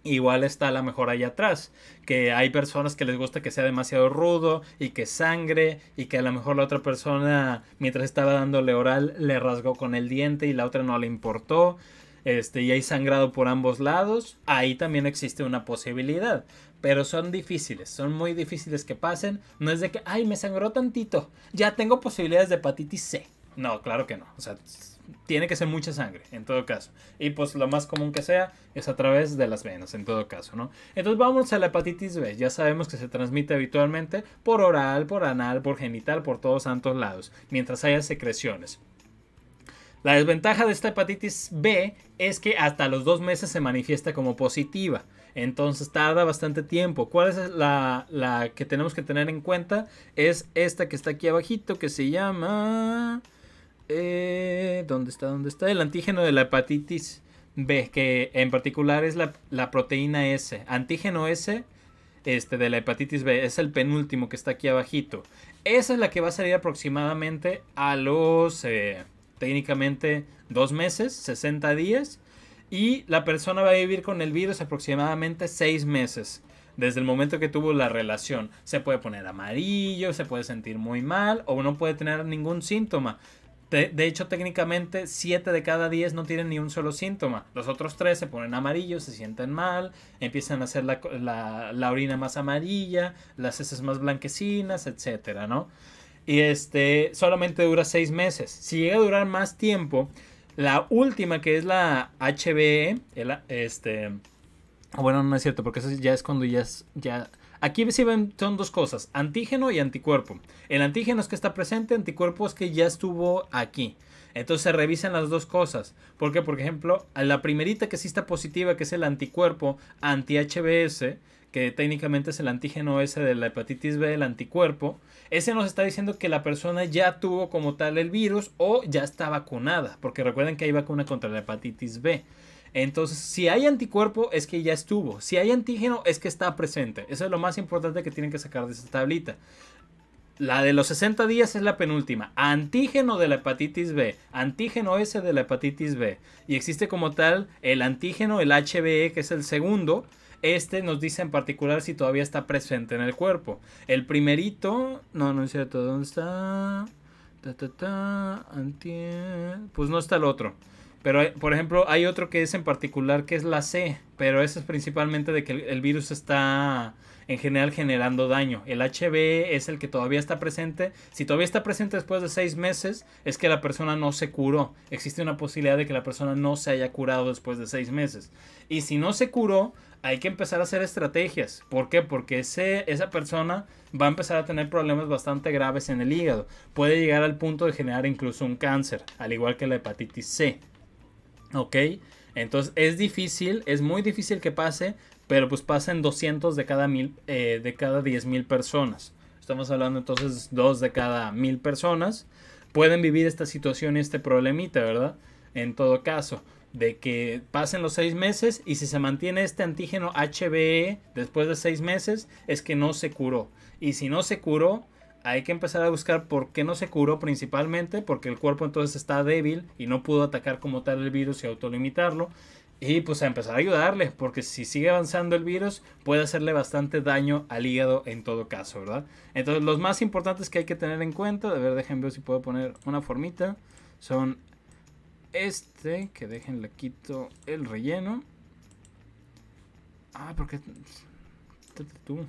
Igual está la mejor ahí atrás, que hay personas que les gusta que sea demasiado rudo y que sangre y que a lo mejor la otra persona mientras estaba dándole oral le rasgó con el diente y la otra no le importó este, y hay sangrado por ambos lados, ahí también existe una posibilidad pero son difíciles, son muy difíciles que pasen. No es de que, ay, me sangró tantito, ya tengo posibilidades de hepatitis C. No, claro que no. O sea, tiene que ser mucha sangre, en todo caso. Y pues lo más común que sea es a través de las venas, en todo caso, ¿no? Entonces vamos a la hepatitis B. Ya sabemos que se transmite habitualmente por oral, por anal, por genital, por todos santos lados, mientras haya secreciones. La desventaja de esta hepatitis B es que hasta los dos meses se manifiesta como positiva. Entonces tarda bastante tiempo. ¿Cuál es la, que tenemos que tener en cuenta? Es esta que está aquí abajito que se llama... Eh, ¿Dónde está? ¿Dónde está? El antígeno de la hepatitis B, que en particular es la, proteína S. Antígeno S este, de la hepatitis B. Es el penúltimo que está aquí abajito. Esa es la que va a salir aproximadamente a los eh, técnicamente dos meses, 60 días y la persona va a vivir con el virus aproximadamente seis meses. Desde el momento que tuvo la relación, se puede poner amarillo, se puede sentir muy mal o no puede tener ningún síntoma. De, hecho, técnicamente 7 de cada 10 no tienen ni un solo síntoma. Los otros 3 se ponen amarillos, se sienten mal, empiezan a hacer la, orina más amarilla, las heces más blanquecinas, etcétera, ¿no? Y este solamente dura 6 meses. Si llega a durar más tiempo, la última, que es la HBE, este... Ah, bueno, no es cierto, porque eso ya es cuando ya... Es, ya Aquí se ven, son dos cosas, antígeno y anticuerpo. El antígeno es que está presente, anticuerpo es que ya estuvo aquí. Entonces se revisan las dos cosas. Porque, por ejemplo, la primerita que sí está positiva, que es el anticuerpo anti-HBS, que técnicamente es el antígeno S de la hepatitis B, el anticuerpo, ese nos está diciendo que la persona ya tuvo como tal el virus o ya está vacunada, porque recuerden que hay vacuna contra la hepatitis B. Entonces, si hay anticuerpo es que ya estuvo, si hay antígeno es que está presente. Eso es lo más importante que tienen que sacar de esa tablita. La de los 60 días es la penúltima. Antígeno de la hepatitis B. Antígeno S de la hepatitis B. Y existe como tal el antígeno, el HBE, que es el segundo, este nos dice en particular si todavía está presente en el cuerpo. El primerito, no, no es cierto, ¿dónde está? pues no está el otro. Pero, por ejemplo, hay otro que es en particular que es la C, pero eso es principalmente de que el, virus está en general generando daño. El HB es el que todavía está presente. Si todavía está presente después de seis meses, es que la persona no se curó. Existe una posibilidad de que la persona no se haya curado después de seis meses. Y si no se curó, hay que empezar a hacer estrategias. ¿Por qué? Porque esa persona va a empezar a tener problemas bastante graves en el hígado. Puede llegar al punto de generar incluso un cáncer, al igual que la hepatitis C. ¿Ok? Entonces es difícil, es muy difícil que pase, pero pues pasa 200 de cada, mil, eh, de cada mil personas. Estamos hablando entonces 2 de cada mil personas. Pueden vivir esta situación y este problemita, ¿verdad? En todo caso de que pasen los seis meses y si se mantiene este antígeno HBE después de seis meses es que no se curó. Y si no se curó, hay que empezar a buscar por qué no se curó principalmente, porque el cuerpo entonces está débil y no pudo atacar como tal el virus y autolimitarlo. Y pues a empezar a ayudarle, porque si sigue avanzando el virus puede hacerle bastante daño al hígado en todo caso, ¿verdad? Entonces los más importantes que hay que tener en cuenta, a ver, déjenme ver si puedo poner una formita, son este, que le quito el relleno. Ah, porque tú.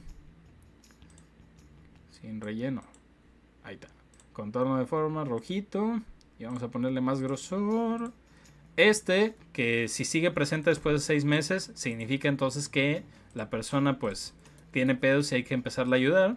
Sin relleno. Ahí está. Contorno de forma rojito. Y vamos a ponerle más grosor. Este, que si sigue presente después de seis meses, significa entonces que la persona pues tiene pedos y hay que empezarle a ayudar.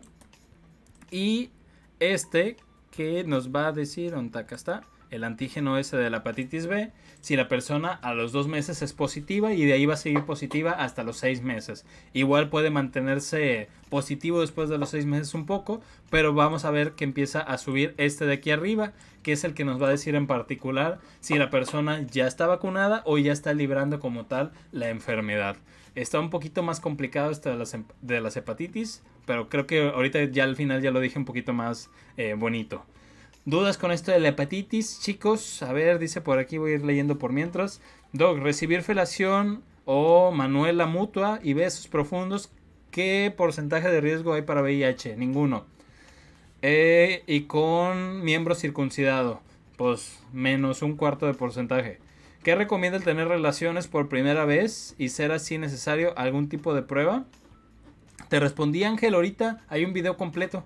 Y este, que nos va a decir, onta acá está? el antígeno ese de la hepatitis B si la persona a los dos meses es positiva y de ahí va a seguir positiva hasta los seis meses. Igual puede mantenerse positivo después de los seis meses un poco, pero vamos a ver que empieza a subir este de aquí arriba, que es el que nos va a decir en particular si la persona ya está vacunada o ya está librando como tal la enfermedad. Está un poquito más complicado esto de las, de las hepatitis, pero creo que ahorita ya al final ya lo dije un poquito más eh, bonito. Dudas con esto de la hepatitis, chicos. A ver, dice por aquí, voy a ir leyendo por mientras. Doc, recibir felación o manuela mutua y besos profundos. ¿Qué porcentaje de riesgo hay para VIH? Ninguno. Eh, y con miembro circuncidado, pues menos un cuarto de porcentaje. ¿Qué recomienda el tener relaciones por primera vez y ser así necesario algún tipo de prueba? Te respondí Ángel ahorita, hay un video completo.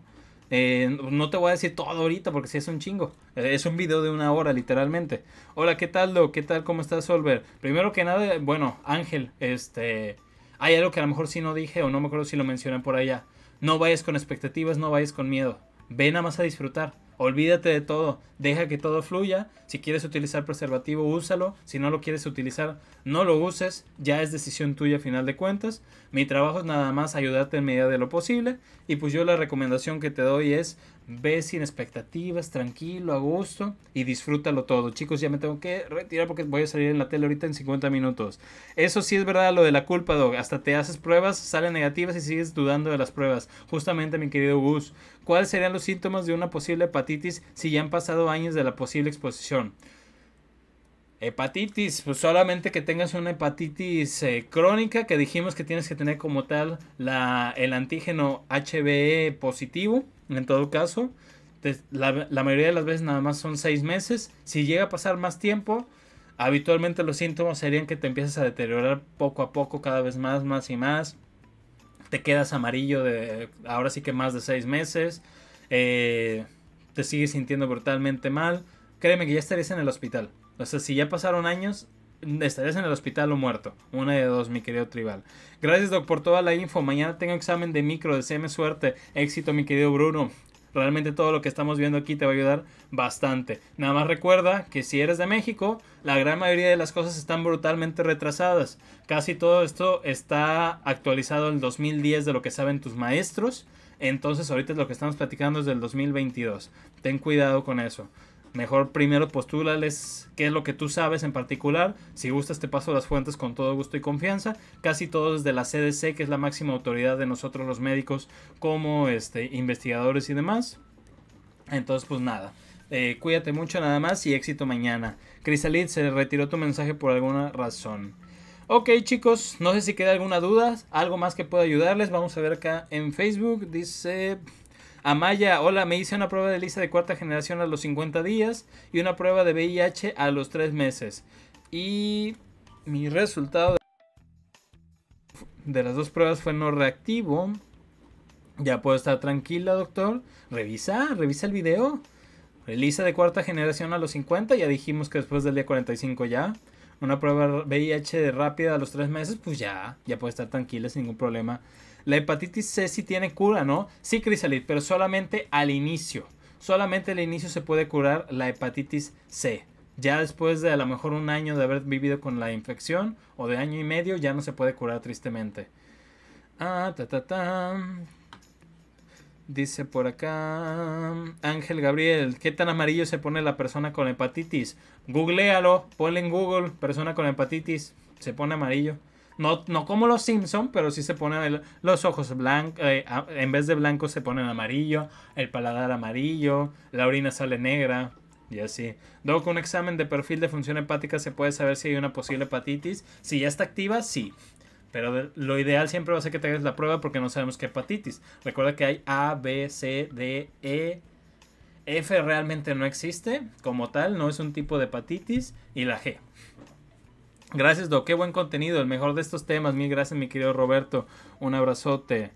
Eh, no te voy a decir todo ahorita porque si es un chingo. Eh, es un video de una hora, literalmente. Hola, ¿qué tal, Lo? ¿Qué tal? ¿Cómo estás, Olver? Primero que nada, bueno, Ángel, este. Hay algo que a lo mejor sí no dije o no me acuerdo si lo mencioné por allá. No vayas con expectativas, no vayas con miedo. Ven a más a disfrutar. Olvídate de todo, deja que todo fluya. Si quieres utilizar preservativo, úsalo. Si no lo quieres utilizar, no lo uses. Ya es decisión tuya a final de cuentas. Mi trabajo es nada más ayudarte en medida de lo posible. Y pues yo la recomendación que te doy es Ve sin expectativas, tranquilo, a gusto y disfrútalo todo. Chicos, ya me tengo que retirar porque voy a salir en la tele ahorita en 50 minutos. Eso sí es verdad lo de la culpa, Dog. Hasta te haces pruebas, salen negativas y sigues dudando de las pruebas. Justamente, mi querido Gus, ¿cuáles serían los síntomas de una posible hepatitis si ya han pasado años de la posible exposición? Hepatitis, pues solamente que tengas una hepatitis eh, crónica, que dijimos que tienes que tener como tal la, el antígeno HBE positivo, en todo caso. la, mayoría de las veces nada más son seis meses. Si llega a pasar más tiempo, habitualmente los síntomas serían que te empiezas a deteriorar poco a poco, cada vez más, más y más. Te quedas amarillo de ahora sí que más de seis meses. Eh, te sigues sintiendo brutalmente mal créeme que ya estarías en el hospital. O sea, si ya pasaron años, estarías en el hospital o muerto. Una de dos, mi querido Tribal. Gracias, Doc, por toda la info. Mañana tengo examen de micro. cm suerte. Éxito, mi querido Bruno. Realmente todo lo que estamos viendo aquí te va a ayudar bastante. Nada más recuerda que si eres de México, la gran mayoría de las cosas están brutalmente retrasadas. Casi todo esto está actualizado el 2010 de lo que saben tus maestros. Entonces ahorita lo que estamos platicando es del 2022. Ten cuidado con eso mejor primero postúlales qué es lo que tú sabes en particular. Si gustas, te paso las fuentes con todo gusto y confianza. Casi todos desde la CDC, que es la máxima autoridad de nosotros los médicos como este, investigadores y demás. Entonces, pues nada. Eh, cuídate mucho nada más y éxito mañana. Crisalit, se retiró tu mensaje por alguna razón. Ok chicos, no sé si queda alguna duda, algo más que pueda ayudarles. Vamos a ver acá en Facebook. Dice... Amaya, hola, me hice una prueba de lista de cuarta generación a los 50 días y una prueba de VIH a los 3 meses. Y mi resultado de las dos pruebas fue no reactivo. Ya puedo estar tranquila, doctor. Revisa, revisa el video. Lista de cuarta generación a los 50, ya dijimos que después del día 45 ya. Una prueba VIH rápida a los 3 meses, pues ya, ya puede estar tranquila sin ningún problema la hepatitis C sí tiene cura, ¿no? Sí, Crisalit, pero solamente al inicio. Solamente al inicio se puede curar la hepatitis C. Ya después de a lo mejor un año de haber vivido con la infección o de año y medio ya no se puede curar tristemente. Ah, ta ta ta. Dice por acá Ángel Gabriel, ¿qué tan amarillo se pone la persona con hepatitis? Googlealo, ponle en Google persona con hepatitis, se pone amarillo. No, no como los Simpson pero sí se ponen los ojos blancos, eh, en vez de blanco se ponen amarillo, el paladar amarillo, la orina sale negra. Y así. Luego con un examen de perfil de función hepática se puede saber si hay una posible hepatitis. Si ya está activa, sí. Pero lo ideal siempre va a ser que te hagas la prueba porque no sabemos qué hepatitis. Recuerda que hay A, B, C, D, E. F realmente no existe como tal, no es un tipo de hepatitis. Y la G. Gracias, Doc. Qué buen contenido. El mejor de estos temas. Mil gracias, mi querido Roberto. Un abrazote.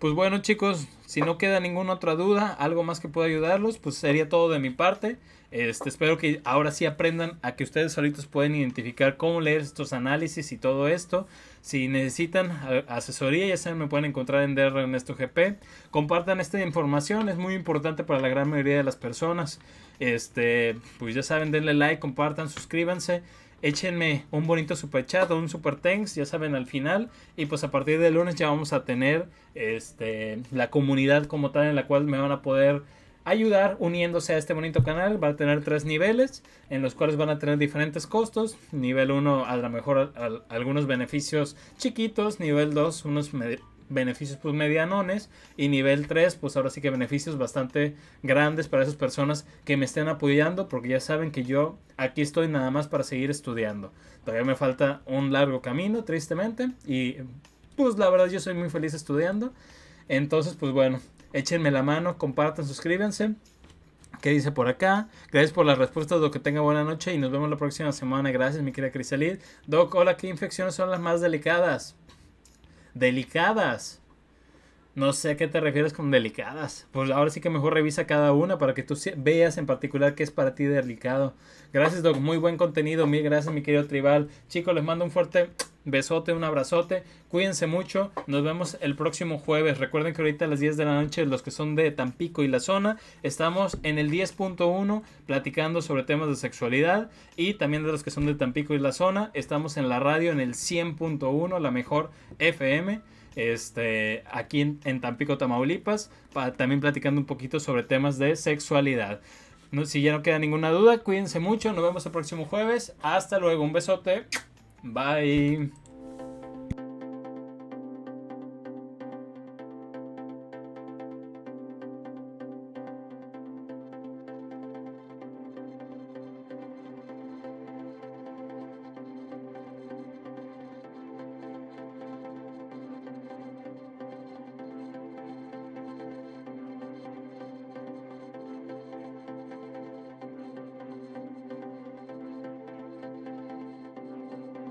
Pues bueno, chicos, si no queda ninguna otra duda, algo más que pueda ayudarlos, pues sería todo de mi parte. Este, espero que ahora sí aprendan a que ustedes solitos pueden identificar cómo leer estos análisis y todo esto. Si necesitan asesoría, ya saben, me pueden encontrar en DR Ernesto GP. Compartan esta información, es muy importante para la gran mayoría de las personas. Este, pues ya saben, denle like, compartan, suscríbanse échenme un bonito super chat o un super thanks, ya saben, al final. Y pues a partir del lunes ya vamos a tener este, la comunidad como tal en la cual me van a poder ayudar uniéndose a este bonito canal. Va a tener tres niveles en los cuales van a tener diferentes costos. Nivel 1 a lo mejor algunos beneficios chiquitos. Nivel 2 unos beneficios pues medianones y nivel 3 pues ahora sí que beneficios bastante grandes para esas personas que me estén apoyando porque ya saben que yo aquí estoy nada más para seguir estudiando. Todavía me falta un largo camino tristemente y pues la verdad yo soy muy feliz estudiando. Entonces pues bueno, échenme la mano, compartan, suscríbanse. ¿Qué dice por acá? Gracias por las respuestas, lo Que tenga buena noche y nos vemos la próxima semana. Gracias, mi querida Crisalid Doc, hola, ¿qué infecciones son las más delicadas? delicadas. No sé a qué te refieres con delicadas. Pues ahora sí que mejor revisa cada una para que tú veas en particular qué es para ti delicado. Gracias, Doc. Muy buen contenido. Mil gracias, mi querido Tribal. Chicos, les mando un fuerte Besote, un abrazote. Cuídense mucho. Nos vemos el próximo jueves. Recuerden que ahorita a las 10 de la noche, los que son de Tampico y la zona, estamos en el 10.1 platicando sobre temas de sexualidad. Y también de los que son de Tampico y la zona, estamos en la radio en el 100.1, la mejor FM. Este, aquí en, Tampico, Tamaulipas, también platicando un poquito sobre temas de sexualidad. No, si ya no queda ninguna duda, cuídense mucho. Nos vemos el próximo jueves. Hasta luego. Un besote. Bye.